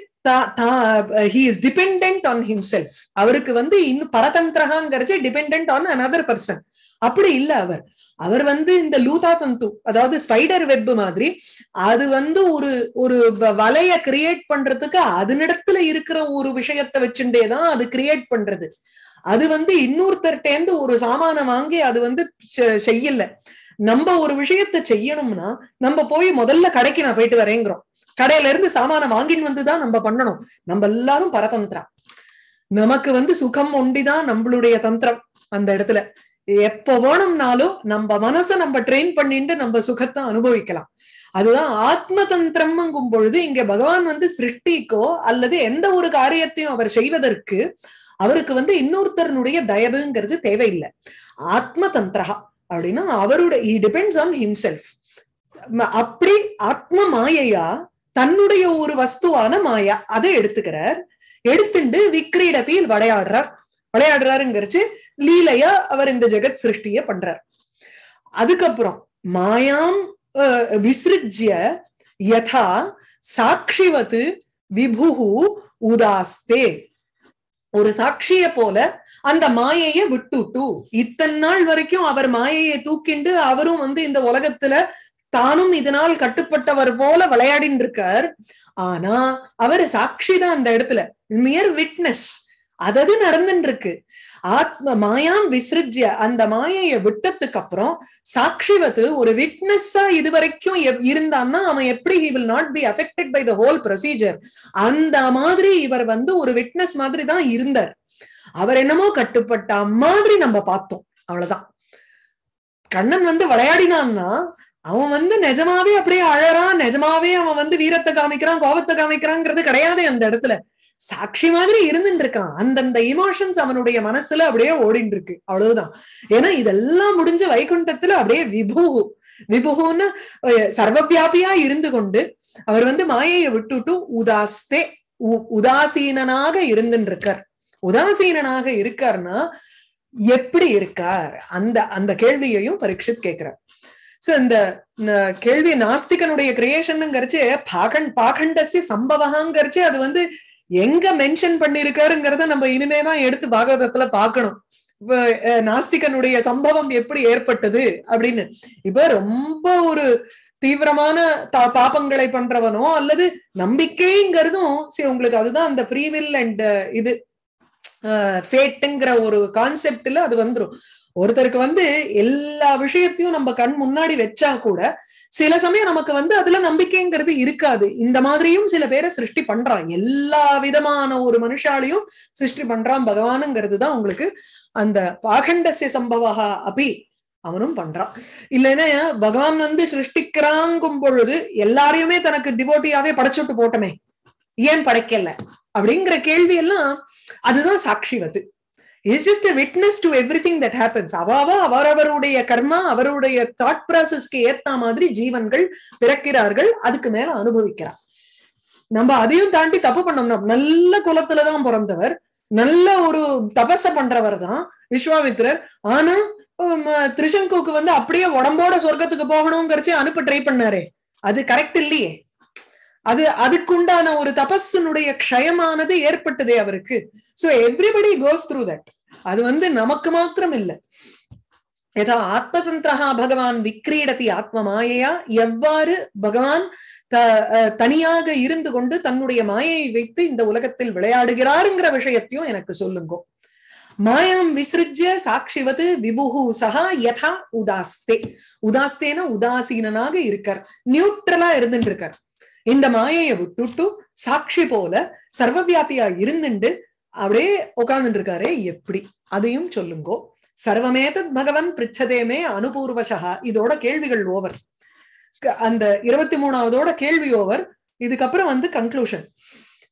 ஹி இஸ் டிபெண்ட் ஆன் அவருக்கு வந்து இன்னும் பரதந்திரகாங்கிறச்சு டிபெண்ட் ஆன் அனதர் பர்சன் அப்படி இல்ல அவர் அவர் வந்து இந்த லூதா தந்து அதாவது ஸ்பைடர் வெப் மாதிரி அது வந்து ஒரு ஒரு வலைய கிரியேட் பண்றதுக்கு அதனிடத்துல இருக்கிற ஒரு விஷயத்த வச்சுட்டேதான் அது கிரியேட் பண்றது அது வந்து இன்னொருத்தர்கிட்டேந்து ஒரு சாமானம் வாங்கி அது வந்து செய்யல நம்ம ஒரு விஷயத்த செய்யணும்னா நம்ம போய் முதல்ல கடைக்கு நான் போயிட்டு வரேங்கிறோம் கடையில இருந்து சாமான வாங்கின்னு வந்துதான் நம்ம பண்ணணும் நம்ம எல்லாரும் பரதந்திரம் நமக்கு வந்து சுகம் ஒண்டிதான் நம்மளுடைய தந்திரம் அந்த இடத்துல எப்ப வேணும்னாலும் நம்ம மனசை நம்ம ட்ரெயின் பண்ணிட்டு நம்ம சுகத்தை அனுபவிக்கலாம் அதுதான் ஆத்ம தந்திரம்ங்கும் பொழுது இங்க பகவான் வந்து சிருஷ்டிக்கோ அல்லது எந்த ஒரு காரியத்தையும் அவர் செய்வதற்கு அவருக்கு வந்து இன்னொருத்தருனுடைய தயவுங்கிறது தேவையில்லை ஆத்ம தந்திரகா அப்படின்னா அவருடைய ஹி டிபெண்ட்ஸ் ஆன் ஹிம்செல்ஃப் அப்படி ஆத்ம மாயையா தன்னுடைய ஒரு வஸ்துவான மாயா அதை எடுத்துக்கிறார் எடுத்துண்டு விக்கிரீடத்தில் விளையாடுறார் விளையாடுறாருங்கிறச்சு லீலையா அவர் இந்த ஜெகத் சிருஷ்டிய பண்றார் அதுக்கப்புறம் மாயாம் விசிருஜ்ய யதா சாட்சிவத்து விபுகு உதாஸ்தே ஒரு சாட்சிய போல அந்த மாயைய விட்டுட்டு இத்தனை நாள் வரைக்கும் அவர் மாயையை தூக்கிண்டு அவரும் வந்து இந்த உலகத்துல தானும் இதனால் கட்டுப்பட்டவர் போல விளையாடின்னு இருக்கார் ஆனா அவரு சாட்சி தான் அந்த இடத்துல மியர் விட்னஸ் அதது நடந்துட்டு இருக்கு ஆத்ம மாயாம் விசிறிய அந்த மாயைய விட்டதுக்கு அப்புறம் சாட்சிவத்து ஒரு விட்னஸா இது வரைக்கும் இருந்தான்னா அவன் எப்படி he will not be affected by the whole procedure அந்த மாதிரி இவர் வந்து ஒரு விட்னஸ் மாதிரி தான் இருந்தார் அவர் என்னமோ கட்டுப்பட்ட மாதிரி நம்ம பார்த்தோம் அவ்வளவுதான் கண்ணன் வந்து விளையாடினான்னா அவன் வந்து நிஜமாவே அப்படியே அழறான் நிஜமாவே அவன் வந்து வீரத்தை காமிக்கிறான் கோபத்தை காமிக்கிறான்ங்கிறது கிடையாது அந்த இடத்துல சாட்சி மாதிரி இருந்துட்டு இருக்கான் அந்தந்த இமோஷன்ஸ் அவனுடைய மனசுல அப்படியே ஓடிட்டு இருக்கு அவ்வளவுதான் ஏன்னா இதெல்லாம் முடிஞ்ச வைகுண்டத்துல அப்படியே விபுகு விபுகுன்னு சர்வவியாபியா இருந்து கொண்டு அவர் வந்து மாயையை விட்டுட்டு உதாஸ்தே உதாசீனனாக இருந்துட்டு இருக்கார் உதாசீனனாக இருக்கார்னா எப்படி இருக்கார் அந்த அந்த கேள்வியையும் பரீட்சித் கேட்கிறார் சோ இந்த கேள்வி நாஸ்திகனுடைய கிரியேஷன்ங்கிறச்சு பாகண் பாகண்டசி சம்பவகாங்கிறச்சு அது வந்து எங்க மென்ஷன் பண்ணிருக்காருங்கிறத நம்ம இனிமேதான் எடுத்து பாகவதத்துல பாக்கணும் நாஸ்திகனுடைய சம்பவம் எப்படி ஏற்பட்டது அப்படின்னு இப்ப ரொம்ப ஒரு தீவிரமான பாப்பங்களை பண்றவனோ அல்லது நம்பிக்கைங்கிறதும் சரி உங்களுக்கு அதுதான் அந்த ஃப்ரீவில் அண்ட் இது ஃபேட்டுங்கிற ஒரு கான்செப்ட்ல அது வந்துடும் ஒருத்தருக்கு வந்து எல்லா விஷயத்தையும் நம்ம கண் முன்னாடி வச்சா கூட சில சமயம் நமக்கு வந்து அதுல நம்பிக்கைங்கிறது இருக்காது இந்த மாதிரியும் சில பேரை சிருஷ்டி பண்றான் எல்லா விதமான ஒரு மனுஷாலையும் சிருஷ்டி பண்றான் பகவானுங்கிறது தான் உங்களுக்கு அந்த பாகண்டசிய சம்பவா அபி அவனும் பண்றான் இல்லைன்னா பகவான் வந்து சிருஷ்டிக்கிறாங்கும் பொழுது எல்லாரையுமே தனக்கு டிவோட்டியாவே படைச்சுட்டு போட்டமே ஏன் படைக்கல அப்படிங்கிற கேள்வி எல்லாம் அதுதான் வந்து is just a witness to everything that happens அவாவா அவரவருடைய கர்மா அவருடைய தாட் ப்ராசஸ்க்கு ஏத்த மாதிரி ஜீவன்கள் பிறக்கிறார்கள் அதுக்கு மேல அனுபவிக்கிறார் நம்ம அதையும் தாண்டி தப்பு பண்ணோம்னா நல்ல குலத்துலதான் பிறந்தவர் நல்ல ஒரு தபச பண்றவர் தான் விஸ்வாமித்ரர் ஆனா திரிசங்குக்கு வந்து அப்படியே உடம்போட சொர்க்கத்துக்கு போகணுங்கிறச்சே அனுப்ப ட்ரை பண்ணாரே அது கரெக்ட் இல்லையே அது அதுக்குண்டான ஒரு தபஸினுடைய க்ஷயமானது ஏற்பட்டதே அவருக்கு so everybody goes through that அது வந்து நமக்கு மாத்திரம் இல்லை யதா ஆத்மதந்திரா பகவான் விக்ரீடதி ஆத்ம மாயையா எவ்வாறு பகவான் தனியாக இருந்து கொண்டு தன்னுடைய மாயையை வைத்து இந்த உலகத்தில் விளையாடுகிறாருங்கிற விஷயத்தையும் எனக்கு சொல்லுங்க மாயம் விசிருஜ்ய சாட்சிவது விபுகு சகா யதா உதாஸ்தே உதாஸ்தேன உதாசீனாக இருக்கார் நியூட்ரலா இருந்துட்டு இருக்கார் இந்த மாயையை விட்டுட்டு சாட்சி போல சர்வவியாபியா இருந்துட்டு அப்படியே உட்கார்ந்துட்டு இருக்காரு எப்படி அதையும் சொல்லுங்கோ சர்வமேதத் பகவன் பிரிச்சதேமே அனுபூர்வசகா இதோட கேள்விகள் ஓவர் அந்த இருபத்தி மூணாவதோட கேள்வி ஓவர் இதுக்கப்புறம் வந்து கன்க்ளூஷன்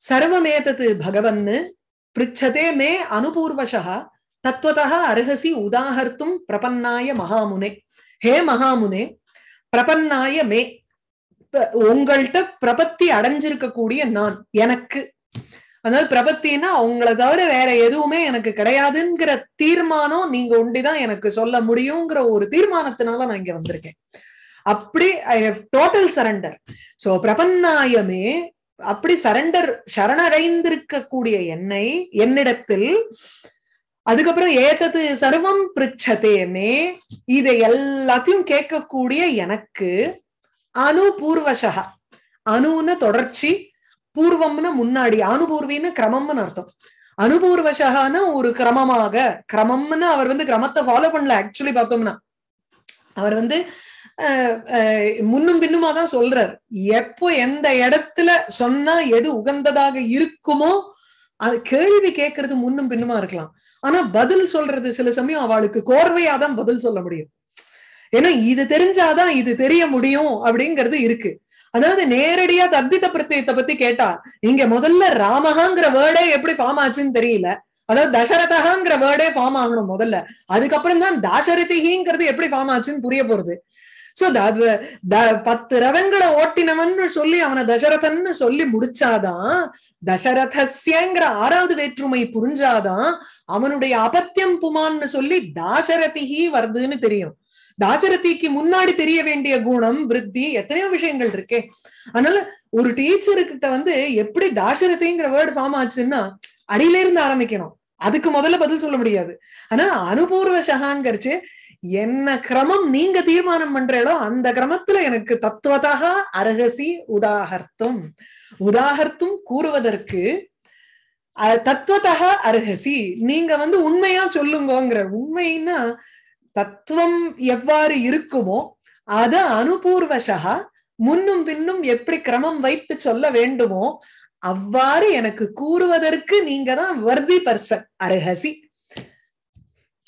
சர்வமேதத்து பகவன்னு பிரிச்சதே மே அனுபூர்வசா தத்துவதா அருகசி உதாகர்த்தும் பிரபன்னாய மகாமுனே ஹே மகாமுனே பிரபன்னாய மே உங்கள்கிட்ட பிரபத்தி கூடிய நான் எனக்கு அதாவது பிரபத்தின்னா அவங்கள தவிர வேற எதுவுமே எனக்கு கிடையாதுங்கிற தீர்மானம் நீங்க ஒண்டிதான் எனக்கு சொல்ல முடியுங்கிற ஒரு தீர்மானத்தினால நான் இங்க வந்திருக்கேன் அப்படி I have total surrender so பிரபன்னாயமே அப்படி சரண்டர் கூடிய என்னை என்னிடத்தில் அதுக்கப்புறம் ஏதது சர்வம் பிரிச்சதேமே இதை எல்லாத்தையும் கேட்கக்கூடிய எனக்கு அணு பூர்வசகா அணுன்னு தொடர்ச்சி பூர்வம்னு முன்னாடி அனுபூர்வின்னு கிரமம்னு அர்த்தம் அனுபூர்வசகான ஒரு கிரமமாக கிரமம்னு அவர் வந்து கிரமத்தை ஃபாலோ பண்ணல ஆக்சுவலி பார்த்தோம்னா அவர் வந்து முன்னும் பின்னுமா தான் சொல்றார் எப்போ எந்த இடத்துல சொன்னா எது உகந்ததாக இருக்குமோ அது கேள்வி கேட்கறது முன்னும் பின்னுமா இருக்கலாம் ஆனா பதில் சொல்றது சில சமயம் அவளுக்கு கோர்வையா தான் பதில் சொல்ல முடியும் ஏன்னா இது தெரிஞ்சாதான் இது தெரிய முடியும் அப்படிங்கிறது இருக்கு அதாவது நேரடியா தத்வித பிரத்தியத்தை பத்தி கேட்டா இங்க முதல்ல ராமகாங்கிற வேர்டே எப்படி ஃபார்ம் ஆச்சுன்னு தெரியல அதாவது தசரதகாங்கிற வேர்டே ஃபார்ம் ஆகணும் முதல்ல அதுக்கப்புறம் தான் தாசரதிங்கிறது எப்படி ஃபார்ம் ஆச்சுன்னு புரிய போறது சோ பத்து ரதங்களை ஓட்டினவன் சொல்லி அவனை தசரதன் சொல்லி முடிச்சாதான் தசரதஸ்யங்கிற ஆறாவது வேற்றுமை புரிஞ்சாதான் அவனுடைய அபத்தியம் புமான்னு சொல்லி தாசரதிகி வருதுன்னு தெரியும் தாசரத்திக்கு முன்னாடி தெரிய வேண்டிய குணம் விருத்தி எத்தனையோ விஷயங்கள் இருக்கே அதனால ஒரு கிட்ட வந்து எப்படி தாசரத்திங்கிற வேர்டு ஃபார்ம் ஆச்சுன்னா அடியில இருந்து ஆரம்பிக்கணும் அதுக்கு முதல்ல பதில் சொல்ல முடியாது ஆனா அனுபூர்வ சகாங்கரிச்சு என்ன கிரமம் நீங்க தீர்மானம் பண்றோ அந்த கிரமத்துல எனக்கு தத்துவதாக அரகசி உதாகர்த்தம் உதாகர்த்தும் கூறுவதற்கு தத்துவத்தக அருகசி நீங்க வந்து உண்மையா சொல்லுங்கோங்கிற உண்மைன்னா தத்துவம் எவ்வாறு இருக்குமோ அத அனுபூர்வசகா முன்னும் பின்னும் எப்படி கிரமம் வைத்து சொல்ல வேண்டுமோ அவ்வாறு எனக்கு கூறுவதற்கு நீங்க தான் வர்தி பர்ச அருகசி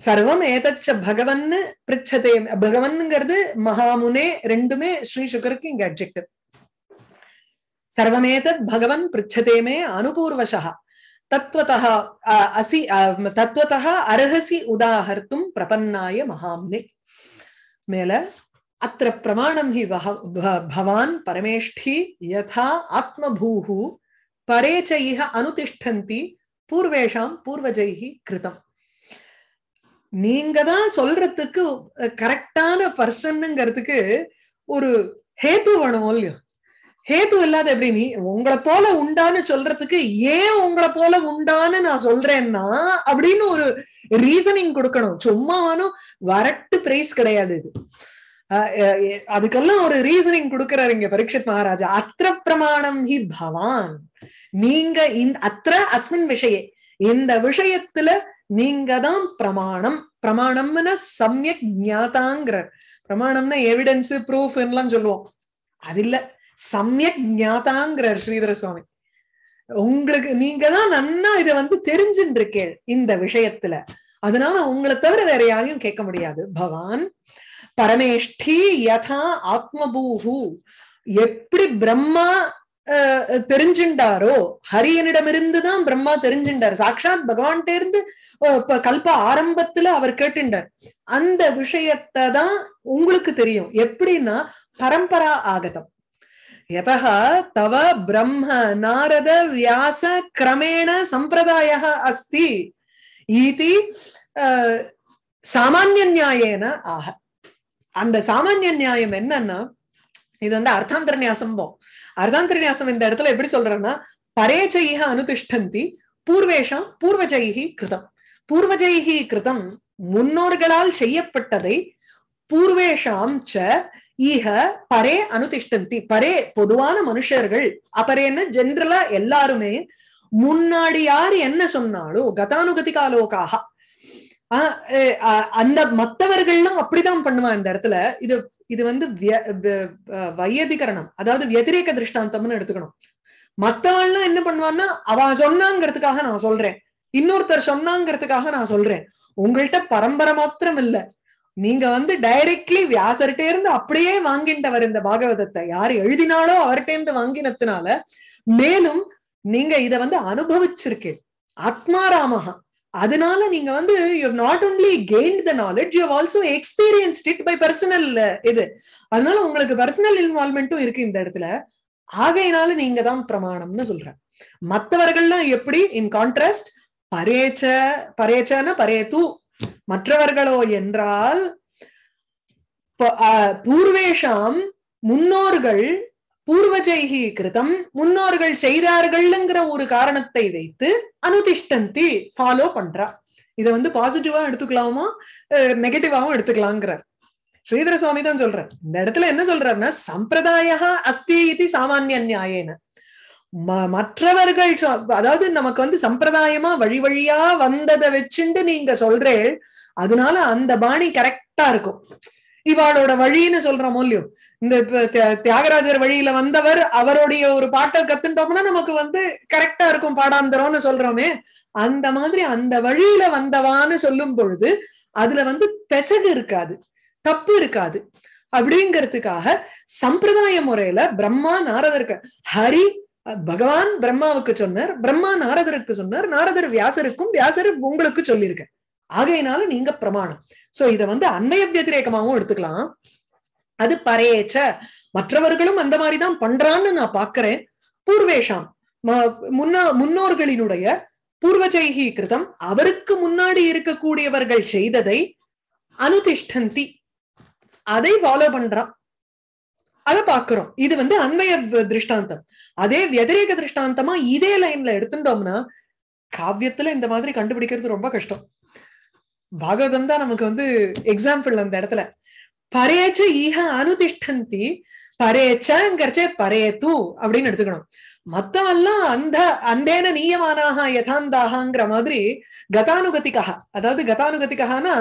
சர்வம் ஏதச்ச பகவன்னு பிரச்சதே பகவன்ங்கிறது மகாமுனே ரெண்டுமே ஸ்ரீ சுகருக்கு இங்க அப்ஜெக்டிவ் சர்வமேதத் பகவன் பிரிச்சதேமே அனுபூர்வசகா तत्वतः असि तत्वतः अर्हसि उदाहर्तुं प्रपन्नाय महाम्ने मेल अत्र प्रमाणं हि भवान् परमेष्ठी यथा आत्मभूः परे च इह अनुतिष्ठन्ति पूर्वेषां पूर्वजैः कृतम् நீங்க தான் சொல்றதுக்கு கரெக்டான பர்சன்ங்கிறதுக்கு ஒரு ஹேத்து வேணும் இல்லையோ ஹேது இல்லாத எப்படி நீ உங்களை போல உண்டான்னு சொல்றதுக்கு ஏன் உங்களை போல உண்டான்னு நான் சொல்றேன்னா அப்படின்னு ஒரு ரீசனிங் கொடுக்கணும் சும்மாவானும் வரட்டு பிரைஸ் கிடையாது இது அதுக்கெல்லாம் ஒரு ரீசனிங் கொடுக்கிறாரு இங்க பரீட்சித் மகாராஜா அத்திர பிரமாணம் ஹி பவான் நீங்க இந்த அத்திர அஸ்மின் விஷய இந்த விஷயத்துல நீங்க தான் பிரமாணம் பிரமாணம்னா சமயக் ஞாதாங்கிற பிரமாணம்னா எவிடன்ஸ் ப்ரூஃப் எல்லாம் சொல்லுவோம் அது இல்லை சமயக் ஞாதாங்கிறார் ஸ்ரீதர சுவாமி உங்களுக்கு நீங்க தான் நன்னா இதை வந்து இருக்கேன் இந்த விஷயத்துல அதனால உங்களை தவிர வேற யாரையும் கேட்க முடியாது பகவான் பரமேஷ்டி யதா ஆத்மபூஹு எப்படி பிரம்மா தெரிஞ்சுண்டாரோ ஹரியனிடமிருந்துதான் பிரம்மா தெரிஞ்சுண்டார் சாட்சாத் பகவான்கிட்ட இருந்து கல்ப ஆரம்பத்துல அவர் கேட்டுண்டார் அந்த விஷயத்தை தான் உங்களுக்கு தெரியும் எப்படின்னா பரம்பரா ஆகதம் यतः तव ब्रह्म नारद व्यास क्रमेण संप्रदायः अस्ति इति சாமானிய நியாயன ஆக அந்த சாமானிய நியாயம் என்னன்னா இது வந்து அர்த்தாந்திர போ அர்த்தாந்திர நியாசம் இந்த இடத்துல எப்படி சொல்றேன்னா பரேஜை அனுதிஷ்டந்தி பூர்வேஷம் பூர்வஜைகி கிருதம் பூர்வஜைகி கிருதம் முன்னோர்களால் செய்யப்பட்டதை பூர்வேஷாம் ஈக பரே அனுதிஷ்டந்தி பரே பொதுவான மனுஷர்கள் அப்பறேன்னு ஜென்ரலா எல்லாருமே முன்னாடி யாரு என்ன சொன்னாலும் கதானுகதி காலோக்காக அந்த மத்தவர்கள்லாம் அப்படிதான் பண்ணுவான் இந்த இடத்துல இது இது வந்து வையதிகரணம் அதாவது வத்திரேக திருஷ்டாந்தம்னு எடுத்துக்கணும் மத்தவன்லாம் என்ன பண்ணுவான்னா அவ சொன்னாங்கிறதுக்காக நான் சொல்றேன் இன்னொருத்தர் சொன்னாங்கிறதுக்காக நான் சொல்றேன் உங்கள்கிட்ட பரம்பரை மாத்திரம் இல்லை நீங்க வந்து டைரக்ட்லி வியாசர்கிட்டே இருந்து அப்படியே வாங்கின்றவர் இந்த பாகவதத்தை யார் எழுதினாலோ அவர்கிட்ட இருந்து வாங்கினதுனால மேலும் நீங்க இத வந்து அனுபவிச்சிருக்கேன் ஆத்மாராமகா அதனால நீங்க வந்து you not only gain the knowledge you also experienced it by personal இது அதனால உங்களுக்கு பர்சனல் இன்வால்மெண்ட்டும் இருக்கு இந்த இடத்துல ஆகையினால நீங்க தான் பிரமாணம்னு சொல்றேன் மற்றவர்கள்லாம் எப்படி இன் கான்ட்ராஸ்ட் பரேச்ச பரே தூ மற்றவர்களோ என்றால் பூர்வேஷாம் முன்னோர்கள் பூர்வஜெய்கி கிருதம் முன்னோர்கள் செய்தார்கள்ங்கிற ஒரு காரணத்தை வைத்து அனுதிஷ்டந்தி ஃபாலோ பண்றா இதை வந்து பாசிட்டிவா எடுத்துக்கலாமா நெகட்டிவாவும் எடுத்துக்கலாங்கிறார் ஸ்ரீதர சுவாமி தான் சொல்றார் இந்த இடத்துல என்ன சொல்றாருன்னா சம்பிரதாயா அஸ்தி இது சாமானிய நியாயன மற்றவர்கள் அதாவது நமக்கு வந்து சம்பிரதாயமா வழி வழியா வந்ததை வச்சுண்டு நீங்க சொல்றேள் அதனால அந்த பாணி கரெக்டா இருக்கும் இவாளோட வழின்னு சொல்ற மூலியம் இந்த தியாகராஜர் வழியில வந்தவர் அவருடைய ஒரு பாட்டை கத்துட்டோம்னா நமக்கு வந்து கரெக்டா இருக்கும் பாடாந்தரம்னு சொல்றோமே அந்த மாதிரி அந்த வழியில வந்தவான்னு சொல்லும் பொழுது அதுல வந்து பெசகு இருக்காது தப்பு இருக்காது அப்படிங்கிறதுக்காக சம்பிரதாய முறையில பிரம்மா நாரதர்கள் ஹரி பகவான் பிரம்மாவுக்கு சொன்னார் பிரம்மா நாரதருக்கு சொன்னார் நாரதர் வியாசருக்கும் வியாசர் உங்களுக்கு சொல்லியிருக்க ஆகையினால நீங்க பிரமாணம் சோ இத வந்து அன்மய வத்திரேகமாகவும் எடுத்துக்கலாம் அது பரையேச்ச மற்றவர்களும் அந்த மாதிரிதான் பண்றான்னு நான் பாக்குறேன் பூர்வேஷாம் முன்னா முன்னோர்களினுடைய பூர்வஜெய்கி கிருதம் அவருக்கு முன்னாடி இருக்கக்கூடியவர்கள் செய்ததை அனுதிஷ்டந்தி அதை ஃபாலோ பண்றான் அதை பாக்குறோம் இது வந்து அண்மைய திருஷ்டாந்தம் அதே வதிரேக திருஷ்டாந்தமா இதே லைன்ல எடுத்துட்டோம்னா காவியத்துல இந்த மாதிரி கண்டுபிடிக்கிறது ரொம்ப கஷ்டம் பாகவதம் தான் நமக்கு வந்து எக்ஸாம்பிள் அந்த இடத்துல பரேச்ச ஈக அனுதிஷ்டந்தி பரேச்சங்கிறச்சே பரேத்து அப்படின்னு எடுத்துக்கணும் மத்தவெல்லாம் அந்த அந்தேன நீயமானாக யதாந்தாகங்கிற மாதிரி கதானுகதிகா அதாவது கதானுகதிகானா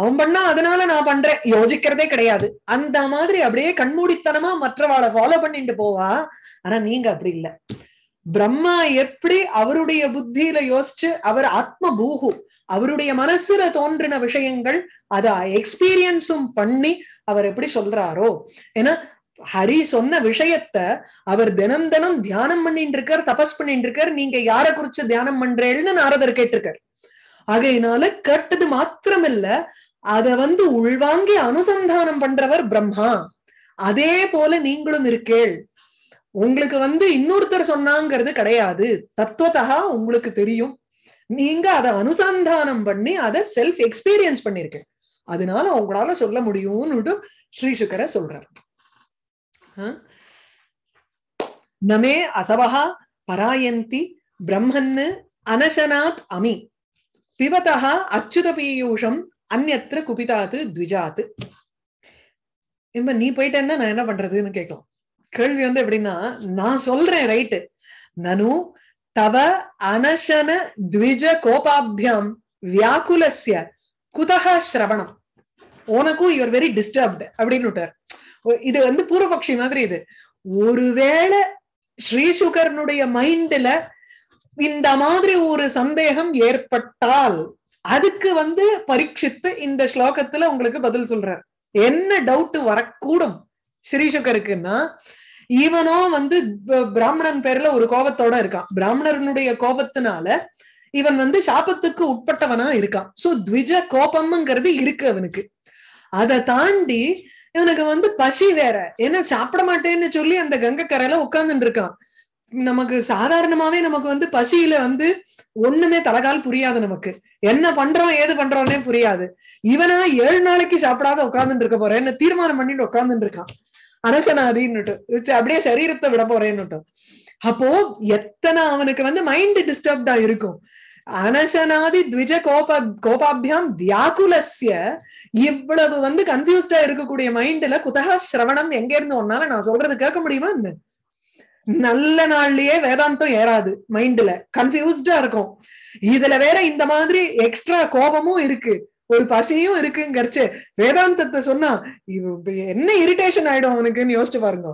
அவன் பண்ணா அதனால நான் பண்றேன் யோசிக்கிறதே கிடையாது அந்த மாதிரி அப்படியே கண்மூடித்தனமா மற்றவாளை ஃபாலோ பண்ணிட்டு போவா ஆனா நீங்க அப்படி இல்லை பிரம்மா எப்படி அவருடைய புத்தியில யோசிச்சு அவர் ஆத்ம பூகு அவருடைய மனசுல தோன்றின விஷயங்கள் அத எக்ஸ்பீரியன்ஸும் பண்ணி அவர் எப்படி சொல்றாரோ ஏன்னா ஹரி சொன்ன விஷயத்த அவர் தினம் தினம் தியானம் பண்ணிட்டு இருக்கார் தபஸ் பண்ணிட்டு இருக்கார் நீங்க யார குறிச்சு தியானம் பண்றேன்னு நாரதர் கேட்டிருக்கார் ஆகையினால கேட்டது மாத்திரம் இல்ல அத வந்து உள்வாங்கி அனுசந்தானம் பண்றவர் பிரம்மா அதே போல நீங்களும் இருக்கேள் உங்களுக்கு வந்து இன்னொருத்தர் சொன்னாங்கிறது கிடையாது தத்துவத்தகா உங்களுக்கு தெரியும் நீங்க அதை அனுசந்தானம் பண்ணி அதை செல்ஃப் எக்ஸ்பீரியன்ஸ் பண்ணிருக்கேன் அதனால உங்களால சொல்ல முடியும்னு ஸ்ரீசுக்கரை சொல்றாரு நமே மே பராயந்தி பிரம்மன்னு அனசனாத் அமி பிபதா அச்சுத பீயூஷம் அந்நத்திர குபிதாத்து த்விஜாத்து இப்ப நீ போயிட்டேன்னா நான் என்ன பண்றதுன்னு கேட்கலாம் கேள்வி வந்து எப்படின்னா நான் சொல்றேன் ரைட்டு நனு தவ அனசன த்விஜ கோபாபியாம் வியாக்குலசிய குதக சிரவணம் உனக்கும் யூஆர் வெரி டிஸ்டர்ப்டு அப்படின்னு விட்டார் இது வந்து பூர்வபக்ஷி மாதிரி இது ஒருவேளை ஸ்ரீசுகர்னுடைய மைண்ட்ல இந்த மாதிரி ஒரு சந்தேகம் ஏற்பட்டால் அதுக்கு வந்து பரீட்சித்து இந்த ஸ்லோகத்துல உங்களுக்கு பதில் சொல்றார் என்ன டவுட் வரக்கூடும் ஸ்ரீசுகருக்குன்னா இவனோ வந்து பிராமணன் பேர்ல ஒரு கோபத்தோட இருக்கான் பிராமணனுடைய கோபத்தினால இவன் வந்து சாபத்துக்கு உட்பட்டவனா இருக்கான் சோ த்விஜ கோபம்ங்கிறது இருக்கு அவனுக்கு அதை தாண்டி இவனுக்கு வந்து பசி வேற ஏன்னா சாப்பிட மாட்டேன்னு சொல்லி அந்த கங்கக்கரையில உட்கார்ந்துட்டு இருக்கான் நமக்கு சாதாரணமாவே நமக்கு வந்து பசியில வந்து ஒண்ணுமே தலகால் புரியாது நமக்கு என்ன பண்றோம் ஏது பண்றோம்னே புரியாது இவனா ஏழு நாளைக்கு சாப்பிடாத உட்கார்ந்துட்டு இருக்க போறேன் என்ன தீர்மானம் பண்ணிட்டு உட்கார்ந்துட்டு இருக்கான் அரசனாதின்னுட்டு அப்படியே சரீரத்தை விட போறேன்னுட்டும் அப்போ எத்தனை அவனுக்கு வந்து மைண்ட் டிஸ்டர்ப்டா இருக்கும் அனசனாதி த்விஜ கோப கோபாபியாம் வியாக்குலசிய இவ்வளவு வந்து கன்ஃபியூஸ்டா இருக்கக்கூடிய மைண்ட்ல குதகா சிரவணம் எங்க இருந்து ஒன்னால நான் சொல்றது கேட்க முடியுமா நல்ல நாள்லயே வேதாந்தம் ஏறாது மைண்ட்ல கன்ஃபியூஸ்டா இருக்கும் இதுல வேற இந்த மாதிரி எக்ஸ்ட்ரா கோபமும் இருக்கு ஒரு பசியும் இருக்குங்கிறச்சு வேதாந்தத்தை சொன்னா என்ன இரிட்டேஷன் ஆயிடும் அவனுக்குன்னு யோசிச்சு பாருங்க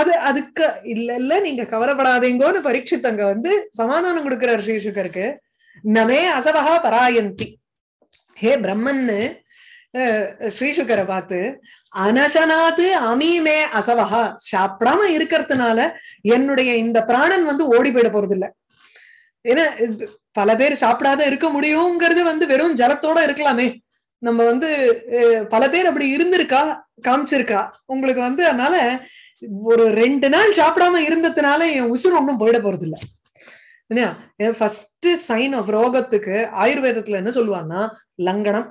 அது அதுக்கு இல்ல இல்ல நீங்க கவலைப்படாதீங்கன்னு பரீட்சித் அங்க வந்து சமாதானம் கொடுக்கிறார் ஸ்ரீசுகருக்கு நமே அசவகா பராயந்தி ஹே பிரம்மன்னு ஸ்ரீசுகரை பார்த்து அனசனாத்து அமீமே அசவகா சாப்பிடாம இருக்கிறதுனால என்னுடைய இந்த பிராணன் வந்து ஓடி போயிட போறது இல்லை ஏன்னா பல பேர் சாப்பிடாத இருக்க முடியுங்கிறது வந்து வெறும் ஜலத்தோட இருக்கலாமே நம்ம வந்து பல பேர் அப்படி இருந்திருக்கா காமிச்சிருக்கா உங்களுக்கு வந்து அதனால ஒரு ரெண்டு நாள் சாப்பிடாம இருந்ததுனால என் உசுறு ஒன்றும் போயிட போறது இல்லை ஃபர்ஸ்ட் சைன் ஆஃப் ரோகத்துக்கு ஆயுர்வேதத்துல என்ன சொல்லுவான்னா லங்கனம்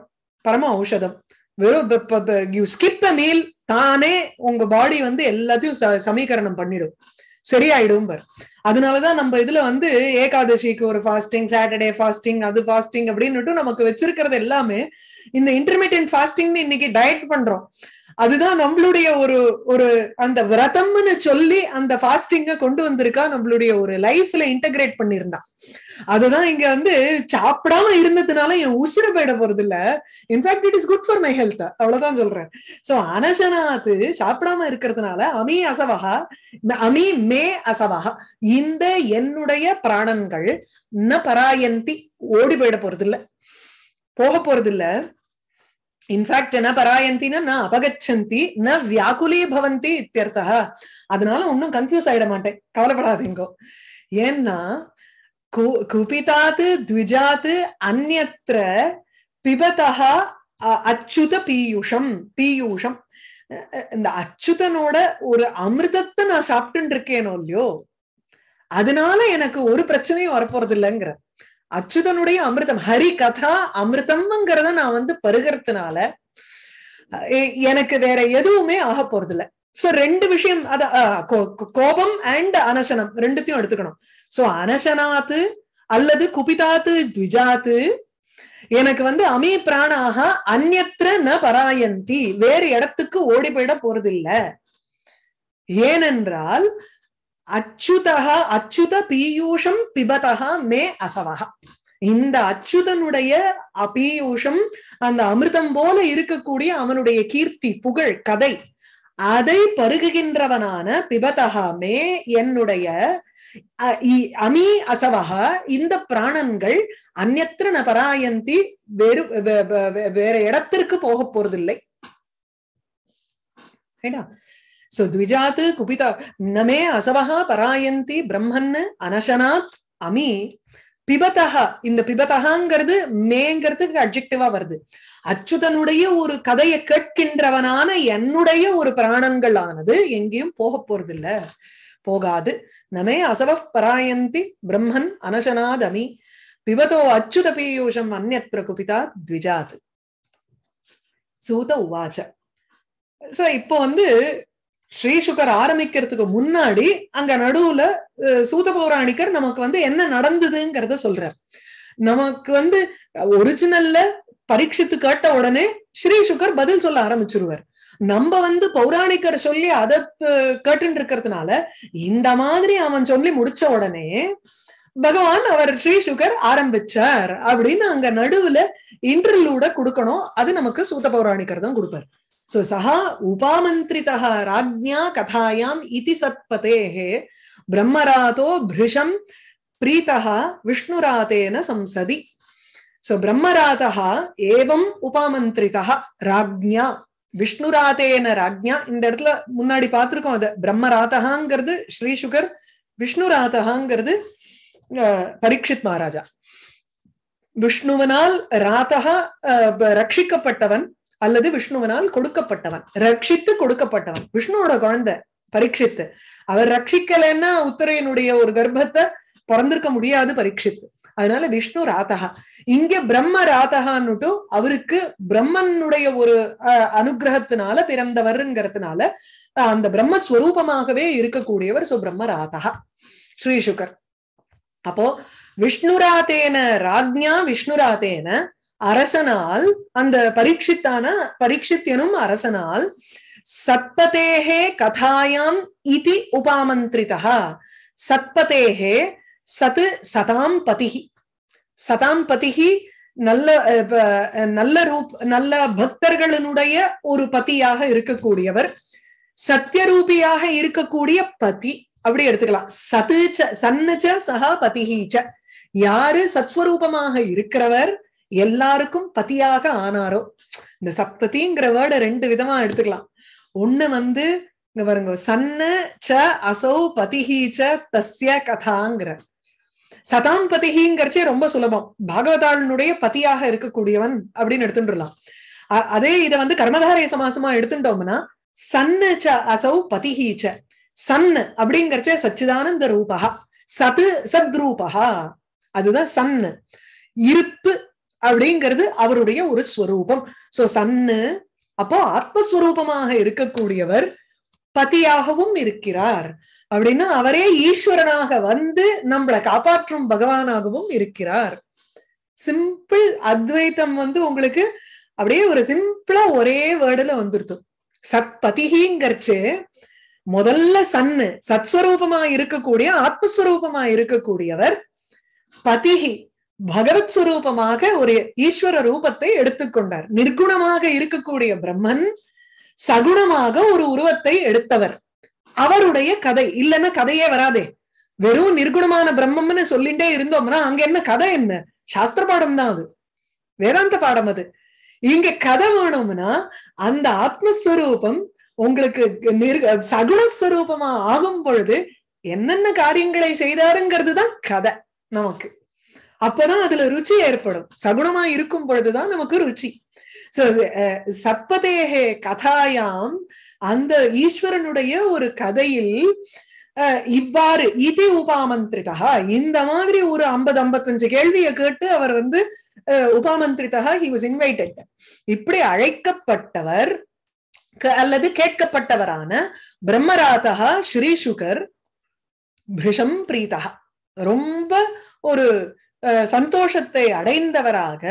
பரம ஔஷதம் வெறும் யூ ஸ்கிப் அ மீல் தானே உங்க பாடி வந்து எல்லாத்தையும் சமீகரணம் பண்ணிடும் சரியாயிடும் பாரு அதனாலதான் நம்ம இதுல வந்து ஏகாதசிக்கு ஒரு ஃபாஸ்டிங் சாட்டர்டே ஃபாஸ்டிங் அது ஃபாஸ்டிங் அப்படின்னுட்டு நமக்கு வச்சிருக்கிறது எல்லாமே இந்த இன்டர்மீடியன் ஃபாஸ்டிங்னு இன்னைக்கு டயட் பண்றோம் அதுதான் நம்மளுடைய ஒரு ஒரு அந்த விரதம்னு சொல்லி அந்த ஃபாஸ்டிங்க கொண்டு வந்திருக்கா நம்மளுடைய ஒரு லைஃப்ல இன்டகிரேட் பண்ணிருந்தான் அதுதான் இங்க வந்து சாப்பிடாம இருந்ததுனால என் உசுர போயிட போறது இல்ல in fact it is good for my health அவ்வளவுதான் சொல்றேன் சோ அனசனாத்து சாப்பிடாம இருக்கிறதுனால அமி அசவகா அமி மே அசவகா இந்த என்னுடைய பிராணன்கள் ந பராயந்தி ஓடி போயிட போறது இல்ல போக போறது இல்லை இன்ஃபேக்ட் என்ன பராயந்தினா நான் அபகச்சந்தி ந வியாக்குலி பவந்தி இத்தியர்த்தா அதனால ஒன்றும் கன்ஃபியூஸ் ஆயிட மாட்டேன் கவலைப்படாதீங்கோ ஏன்னா குபிதாத்து த்விஜாத்து அந்நத்திர பிபதா அச்சுத பீயூஷம் பீயூஷம் இந்த அச்சுதனோட ஒரு அமிர்தத்தை நான் சாப்பிட்டு இருக்கேனோ இல்லையோ அதனால எனக்கு ஒரு பிரச்சனையும் வரப்போறது இல்லைங்கிற அச்சுதனுடைய அமிர்தம் ஹரி கதா அமிர்தம்ங்கிறத நான் வந்து பருகிறதுனால எனக்கு வேற எதுவுமே ஆக போறது இல்லை சோ ரெண்டு விஷயம் அத கோபம் அண்ட் அனசனம் ரெண்டுத்தையும் எடுத்துக்கணும் சோ அனசனாத்து அல்லது குபிதாத்து த்விஜாத்து எனக்கு வந்து அமி பிராணாக அந்நத்திர ந பராயந்தி வேறு இடத்துக்கு ஓடி போயிட போறது இல்ல ஏனென்றால் அச்சுதக அச்சுத பீயூஷம் பிபதக மே அசவக இந்த அச்சுதனுடைய அபீயூஷம் அந்த அமிர்தம் போல இருக்கக்கூடிய அவனுடைய கீர்த்தி புகழ் கதை அதை பருகுகின்றவனான பிபதகா மே என்னுடைய அமி அசவக இந்த பிராணன்கள் அந்நத்திர நபராயந்தி வேறு வேற இடத்திற்கு போக போறதில்லை சோ த்விஜாத்து குபிதா நமே அசவஹா பராயந்தி பிரம்மன் அனசனாத் அமி பிபதஹா இந்த பிபதஹாங்கிறது மேங்கிறதுக்கு அப்ஜெக்டிவா வருது அச்சுதனுடைய ஒரு கதையை கேட்கின்றவனான என்னுடைய ஒரு பிராணங்கள் ஆனது எங்கேயும் போக போறது இல்ல போகாது நமே அசவ பராயந்தி பிரம்மன் அனசனாத் அமி பிபதோ அச்சுத பீயூஷம் அந்நத்திர குபிதா த்விஜாத் சூத உவாச்ச சோ இப்போ வந்து ஸ்ரீசுகர் ஆரம்பிக்கிறதுக்கு முன்னாடி அங்க நடுவுல சூத பௌராணிகர் நமக்கு வந்து என்ன நடந்ததுங்கிறத சொல்றார் நமக்கு வந்து ஒரிஜினல்ல பரீட்சித்து கேட்ட உடனே ஸ்ரீசுகர் பதில் சொல்ல ஆரம்பிச்சிருவார் நம்ம வந்து பௌராணிக்கர் சொல்லி அத கேட்டுன்னு இருக்கிறதுனால இந்த மாதிரி அவன் சொல்லி முடிச்ச உடனே பகவான் அவர் ஸ்ரீ சுகர் ஆரம்பிச்சார் அப்படின்னு அங்க நடுவுல இன்டர்லூட கொடுக்கணும் அது நமக்கு சூத்த பௌராணிக்கர் தான் கொடுப்பார் सो सः उपामन्त्रितः राज्ञा कथायाम् इति सत्पतेः ब्रह्मरातो भृशं प्रीतः विष्णुरातेन संसदि सो ब्रह्मरातः एवम् उपामन्त्रितः राज्ञा விஷ்ணுராத்தேன ராஜ்யா இந்த இடத்துல முன்னாடி பார்த்திருக்கோம் அது பிரம்மராத்தகாங்கிறது ஸ்ரீசுகர் விஷ்ணுராத்தகாங்கிறது பரீட்சித் மகாராஜா விஷ்ணுவனால் ராத்தகா ரட்சிக்கப்பட்டவன் அல்லது விஷ்ணுவினால் கொடுக்கப்பட்டவன் ரட்சித்து கொடுக்கப்பட்டவன் விஷ்ணுவோட குழந்தை பரீட்சித்து அவர் ரட்சிக்கலைன்னா உத்தரையனுடைய ஒரு கர்ப்பத்தை பிறந்திருக்க முடியாது பரீட்சித்து அதனால விஷ்ணு ராதகா இங்க பிரம்ம ராதகான்னுட்டு அவருக்கு பிரம்மனுடைய ஒரு அஹ் அனுகிரகத்தினால பிறந்தவர்ங்கிறதுனால அந்த பிரம்மஸ்வரூபமாகவே இருக்கக்கூடியவர் சோ பிரம்ம ராதகா ஸ்ரீ அப்போ விஷ்ணுராதேன ராஜ்யா விஷ்ணுராதேன அரசனால் அந்த பரீட்சித்தான பரீட்சித் எனும் அரசனால் சத்பதேகே கதாயாம் இது உபாமந்திரிதா சத்பதேகே சத்து சதாம் பதிகி சதாம் பதிகி நல்ல நல்ல ரூப் நல்ல பக்தர்களினுடைய ஒரு பதியாக இருக்கக்கூடியவர் சத்தியரூபியாக இருக்கக்கூடிய பதி அப்படி எடுத்துக்கலாம் சதுச்ச சன்னுச்ச சகா பதிகீச்ச யாரு சத்ஸ்வரூபமாக இருக்கிறவர் எல்லாருக்கும் பதியாக ஆனாரோ இந்த சப்ததிங்கிற வேர்டை ரெண்டு விதமா எடுத்துக்கலாம் ஒண்ணு வந்து இங்க பாருங்க சன்னு ச அசௌ பதிஹி ச தஸ்ய கதாங்கிற சதாம் பதிஹிங்கிறச்சே ரொம்ப சுலபம் பாகவதாளனுடைய பதியாக இருக்கக்கூடியவன் அப்படின்னு எடுத்துட்டுலாம் அதே இதை வந்து கர்மதாரய சமாசமா எடுத்துட்டோம்னா சன்னு ச அசௌ பதிஹி ச சன்னு அப்படிங்கிறச்சே சச்சிதானந்த ரூபகா சது சத்ரூபகா அதுதான் சன்னு இருப்பு அப்படிங்கிறது அவருடைய ஒரு ஸ்வரூபம் சோ சன்னு அப்போ ஆத்மஸ்வரூபமாக இருக்கக்கூடியவர் பதியாகவும் இருக்கிறார் அப்படின்னா அவரே ஈஸ்வரனாக வந்து நம்மளை காப்பாற்றும் பகவானாகவும் இருக்கிறார் சிம்பிள் அத்வைத்தம் வந்து உங்களுக்கு அப்படியே ஒரு சிம்பிளா ஒரே வேர்டுல வந்துருது சத் பதிகிங்கிறச்சு முதல்ல சன்னு சத்ஸ்வரூபமா இருக்கக்கூடிய ஆத்மஸ்வரூபமா இருக்கக்கூடியவர் பதிகி பகவத் சுரூபமாக ஒரு ஈஸ்வர ரூபத்தை எடுத்துக்கொண்டார் நிர்குணமாக இருக்கக்கூடிய பிரம்மன் சகுணமாக ஒரு உருவத்தை எடுத்தவர் அவருடைய கதை இல்லைன்னா கதையே வராதே வெறும் நிர்குணமான பிரம்மம்னு சொல்லிண்டே இருந்தோம்னா அங்க என்ன கதை என்ன சாஸ்திர பாடம் தான் அது வேதாந்த பாடம் அது இங்க கதை வேணும்னா அந்த ஆத்மஸ்வரூபம் உங்களுக்கு நிர் சகுணஸ்வரூபமா ஆகும் பொழுது என்னென்ன காரியங்களை செய்தாருங்கிறது தான் கதை நமக்கு அப்பதான் அதுல ருச்சி ஏற்படும் சகுணமா இருக்கும் பொழுதுதான் நமக்கு ருச்சி சப்பதேகே கதாயாம் அந்த ஈஸ்வரனுடைய ஒரு கதையில் இவ்வாறு இது உபாமந்திரிதா இந்த மாதிரி ஒரு ஐம்பது ஐம்பத்தஞ்சு கேள்வியை கேட்டு அவர் வந்து உபாமந்திரிதா ஹி வாஸ் இன்வைட்டட் இப்படி அழைக்கப்பட்டவர் அல்லது கேட்கப்பட்டவரான பிரம்மராதா ஸ்ரீ சுகர் பிரீதா ரொம்ப ஒரு சந்தோஷத்தை அடைந்தவராக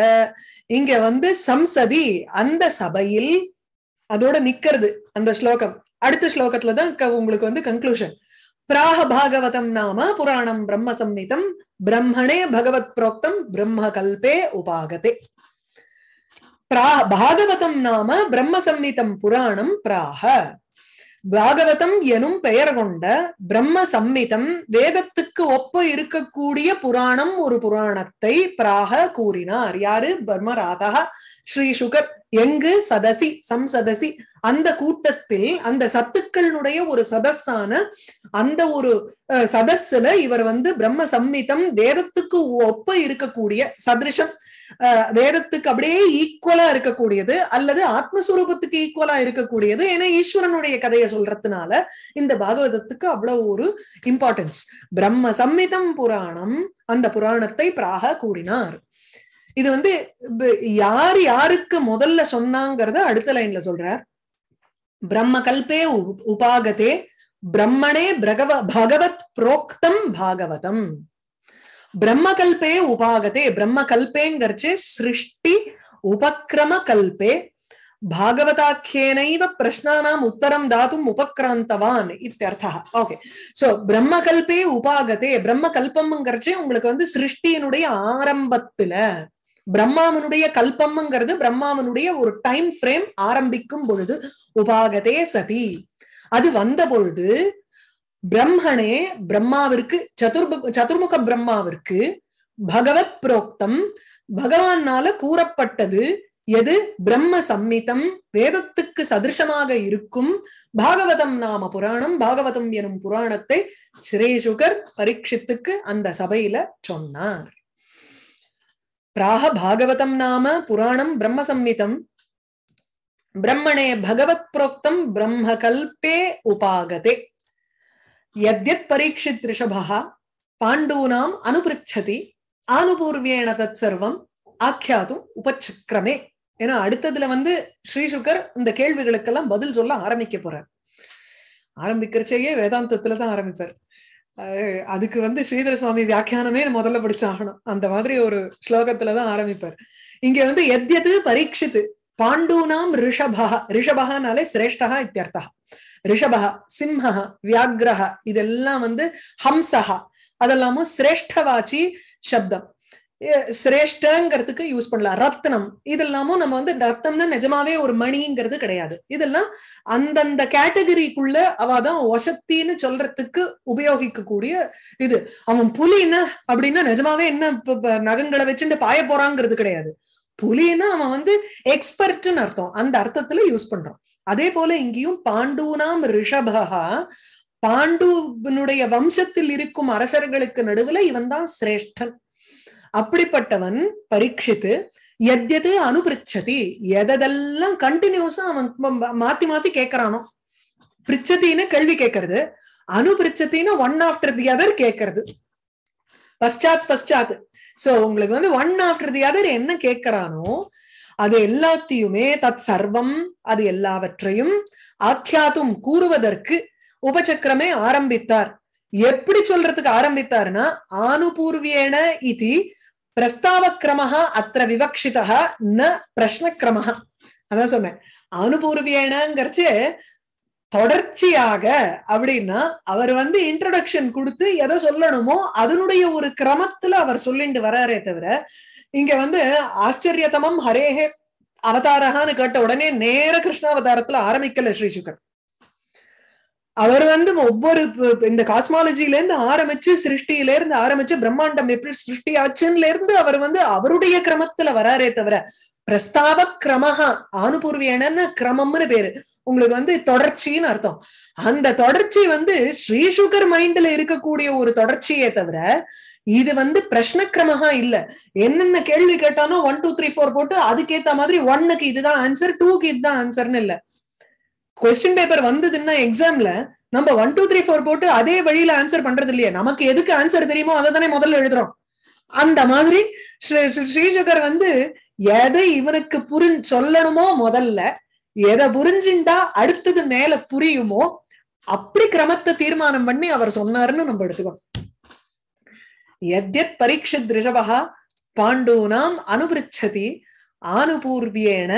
இங்க வந்து சம்சதி அந்த சபையில் அதோட நிக்கிறது அந்த ஸ்லோகம் அடுத்த ஸ்லோகத்துலதான் உங்களுக்கு வந்து கன்க்ளூஷன் பிராக பாகவதம் நாம புராணம் பிரம்ம சம்மிதம் பிரம்மணே பகவத் புரோக்தம் பிரம்ம கல்பே உபாகதே பிராக பாகவதம் நாம பிரம்ம சம்மிதம் புராணம் பிராக பாகவதம் எனும் பெயர் கொண்ட பிரம்ம சம்மிதம் வேதத்துக்கு ஒப்ப இருக்கக்கூடிய புராணம் ஒரு புராணத்தை பிராக கூறினார் யாரு பர்மராதா ஸ்ரீ சுகர் எங்கு சதசி சம் சதசி அந்த கூட்டத்தில் அந்த சத்துக்களுடைய ஒரு சதஸான அந்த ஒரு சதஸ்ல இவர் வந்து பிரம்ம சம்மிதம் வேதத்துக்கு ஒப்ப இருக்கக்கூடிய சதிருஷம் வேதத்துக்கு அப்படியே ஈக்குவலா இருக்கக்கூடியது அல்லது ஆத்மஸ்வரூபத்துக்கு ஈக்குவலா இருக்கக்கூடியது ஏன்னா ஈஸ்வரனுடைய கதையை சொல்றதுனால இந்த பாகவதத்துக்கு அவ்வளவு ஒரு இம்பார்ட்டன்ஸ் பிரம்ம சம்மிதம் புராணம் அந்த புராணத்தை பிராக கூறினார் இது வந்து யார் யாருக்கு முதல்ல சொன்னாங்கிறத அடுத்த லைன்ல சொல்றார் பிரம்ம கல்பே உபாகதே பிரம்மணே பிரகவ பகவத் புரோக்தம் பாகவதம் பிரம்மகல்பே உபாகதே கல்பேங்கிறச்சு சிருஷ்டி உபக்கிரம கல்பே பாகவதாக்கியனைவ प्रश्नानाम् உத்தரம் दातुम् उपक्रान्तवान् இத்தியர்த்தா ஓகே சோ கல்பே உபாகதே பிரம்மகல்பம்ங்கிறச்சே உங்களுக்கு வந்து சிருஷ்டியினுடைய ஆரம்பத்துல பிரம்மாவனுடைய கல்பம்ங்கிறது பிரம்மாவனுடைய ஒரு டைம் ஃப்ரேம் ஆரம்பிக்கும் பொழுது உபாகதே சதி அது வந்த பொழுது பிரம்மணே பிரம்மாவிற்கு சதுர்பு சதுர்முக பிரம்மாவிற்கு பகவத் புரோக்தம் பகவானால கூறப்பட்டது எது பிரம்ம சம்மிதம் வேதத்துக்கு சதிருஷமாக இருக்கும் பாகவதம் நாம புராணம் பாகவதம் எனும் புராணத்தை ஸ்ரீசுகர் பரீட்சித்துக்கு அந்த சபையில சொன்னார் பிராக பாகவதம் நாம புராணம் பிரம்ம சம்மிதம் பிரம்மணே பகவத் புரோக்தம் பிரம்ம கல்பே உபாகதே எத்யத் பரீட்சித் ரிஷபா பாண்டூனாம் அனுபிருச்சதி ஆனுபூர்வியேன தத் சர்வம் ஆக்கியாதும் உபச்சக்கிரமே ஏன்னா அடுத்ததுல வந்து ஸ்ரீசுகர் இந்த கேள்விகளுக்கெல்லாம் பதில் சொல்ல ஆரம்பிக்க போறார் ஆரம்பிக்கிறச்சேயே வேதாந்தத்துல தான் ஆரம்பிப்பார் அதுக்கு வந்து ஸ்ரீதர சுவாமி வியாக்கியானமே முதல்ல படிச்சாகணும் அந்த மாதிரி ஒரு ஸ்லோகத்துலதான் ஆரம்பிப்பார் இங்க வந்து எத்யது பரீட்சித்து பாண்டூனாம் ரிஷபா ரிஷபகானாலே சிரேஷ்டா இத்தியர்த்தா ரிஷபா சிம்ஹா வியாகிரஹா இதெல்லாம் வந்து ஹம்சஹா அதெல்லாமும் சிரேஷ்டவாச்சி சப்தம் சிரேஷ்டங்கிறதுக்கு யூஸ் பண்ணலாம் ரத்னம் இதெல்லாமும் நம்ம வந்து ரத்தம்னா நிஜமாவே ஒரு மணிங்கிறது கிடையாது இதெல்லாம் அந்தந்த கேட்டகரிக்குள்ள அவ தான் வசத்தின்னு சொல்றதுக்கு உபயோகிக்கக்கூடிய இது அவன் புலின்னா அப்படின்னா நிஜமாவே என்ன நகங்களை வச்சுட்டு பாய போறாங்கிறது கிடையாது புலின்னா அவன் வந்து எக்ஸ்பர்ட்னு அர்த்தம் அந்த அர்த்தத்துல யூஸ் பண்றான் அதே போல இங்கேயும் பாண்டூனாம் ரிஷபா பாண்டுனுடைய வம்சத்தில் இருக்கும் அரசர்களுக்கு நடுவுல இவன் தான் சிரேஷ்டன் அப்படிப்பட்டவன் பரீட்சித்து எது அனுபிரிச்சதி எதெல்லாம் கண்டினியூஸா அவன் மாத்தி மாத்தி கேட்கறானோ பிரிச்சதின்னு கேள்வி கேட்கறது அனுபிரிச்சத்தின்னு ஒன் ஆஃப்டர் தி அதர் கேட்கறது பశ్చాத் பశ్చాத் சோ உங்களுக்கு வந்து ஒன் ஆஃப்டர் தி அதர் என்ன கேட்கிறானோ அது எல்லாத்தையுமே தத் சர்வம் அது எல்லாவற்றையும் ஆக்கியாத்தும் கூறுவதற்கு உபசக்கரமே ஆரம்பித்தார் எப்படி சொல்றதுக்கு ஆரம்பித்தார்னா ஆனுபூர்வியேன இது பிரஸ்தாவக்கிரமஹா அத்த விவக்ஷிதா ந பிரஷ்னக்கிரமஹா அதான் சொன்னேன் அனுபூர்வியேனங்கிறச்சு தொடர்ச்சியாக அப்படின்னா அவர் வந்து இன்ட்ரடக்ஷன் கொடுத்து எதை சொல்லணுமோ அதனுடைய ஒரு கிரமத்துல அவர் சொல்லிட்டு வராரே தவிர இங்க வந்து ஆச்சரியதமம் ஹரேஹே அவதாரகான்னு கேட்ட உடனே நேர கிருஷ்ணாவதாரத்துல ஆரம்பிக்கல ஸ்ரீசுகர் அவர் வந்து ஒவ்வொரு இந்த காஸ்மாலஜில இருந்து ஆரம்பிச்சு சிருஷ்டியில இருந்து ஆரம்பிச்சு பிரம்மாண்டம் எப்படி சிருஷ்டி ஆச்சுன்ல இருந்து அவர் வந்து அவருடைய கிரமத்துல வராரே தவிர பிரஸ்தாவ கிரமஹா ஆணுபூர்வியன கிரமம்னு பேரு உங்களுக்கு வந்து தொடர்ச்சின்னு அர்த்தம் அந்த தொடர்ச்சி வந்து ஸ்ரீ சுகர் மைண்ட்ல இருக்கக்கூடிய ஒரு தொடர்ச்சியே தவிர இது வந்து பிரஷ்னக்கிரமகா இல்ல என்னென்ன கேள்வி கேட்டானோ ஒன் டூ த்ரீ ஃபோர் போட்டு அதுக்கேத்த மாதிரி ஒன்னுக்கு இதுதான் ஆன்சர் டூக்கு இதுதான் ஆன்சர்னு இல்ல கொஸ்டின் பேப்பர் வந்ததுன்னா எக்ஸாம்ல நம்ம ஒன் டூ த்ரீ ஃபோர் போட்டு அதே வழியில ஆன்சர் பண்றது இல்லையா நமக்கு எதுக்கு ஆன்சர் தெரியுமோ அதை தானே முதல்ல எழுதுறோம் அந்த மாதிரி ஸ்ரீசுகர் வந்து எதை இவனுக்கு புரிஞ்சு சொல்லணுமோ முதல்ல எதை புரிஞ்சுண்டா அடுத்தது மேல புரியுமோ அப்படி கிரமத்தை தீர்மானம் பண்ணி அவர் சொன்னாருன்னு நம்ம எடுத்துக்கோம் எத்யத் பரீட்சித் ரிஷபகா பாண்டூனாம் அனுபிருச்சதி ஆனுபூர்வியேன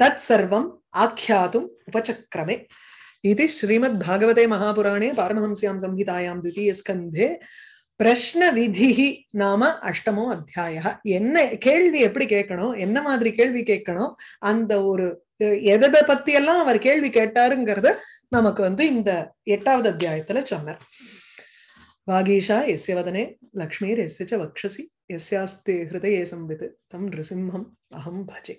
தத் சர்வம் ஆக்கியாதும் உபசக்கிரமே இது ஸ்ரீமத் பாகவதே மகாபுராணே பாரமஹம்சியாம் சம்ஹிதாயாம் திவிய ஸ்கந்தே பிரஷ்ன விதி நாம அஷ்டமோ அத்தியாய என்ன கேள்வி எப்படி கேட்கணும் என்ன மாதிரி கேள்வி கேட்கணும் அந்த ஒரு எதை எல்லாம் அவர் கேள்வி கேட்டாருங்கிறத நமக்கு வந்து இந்த எட்டாவது அத்தியாயத்துல சொன்னார் வாகீஷா எஸ்யவதனே வதனே லக்ஷ்மீர் எஸ்ய வக்ஷசி எஸ்யாஸ்தே ஹிருதயே சம்வித் தம் நிருசிம்மம் அகம் பஜே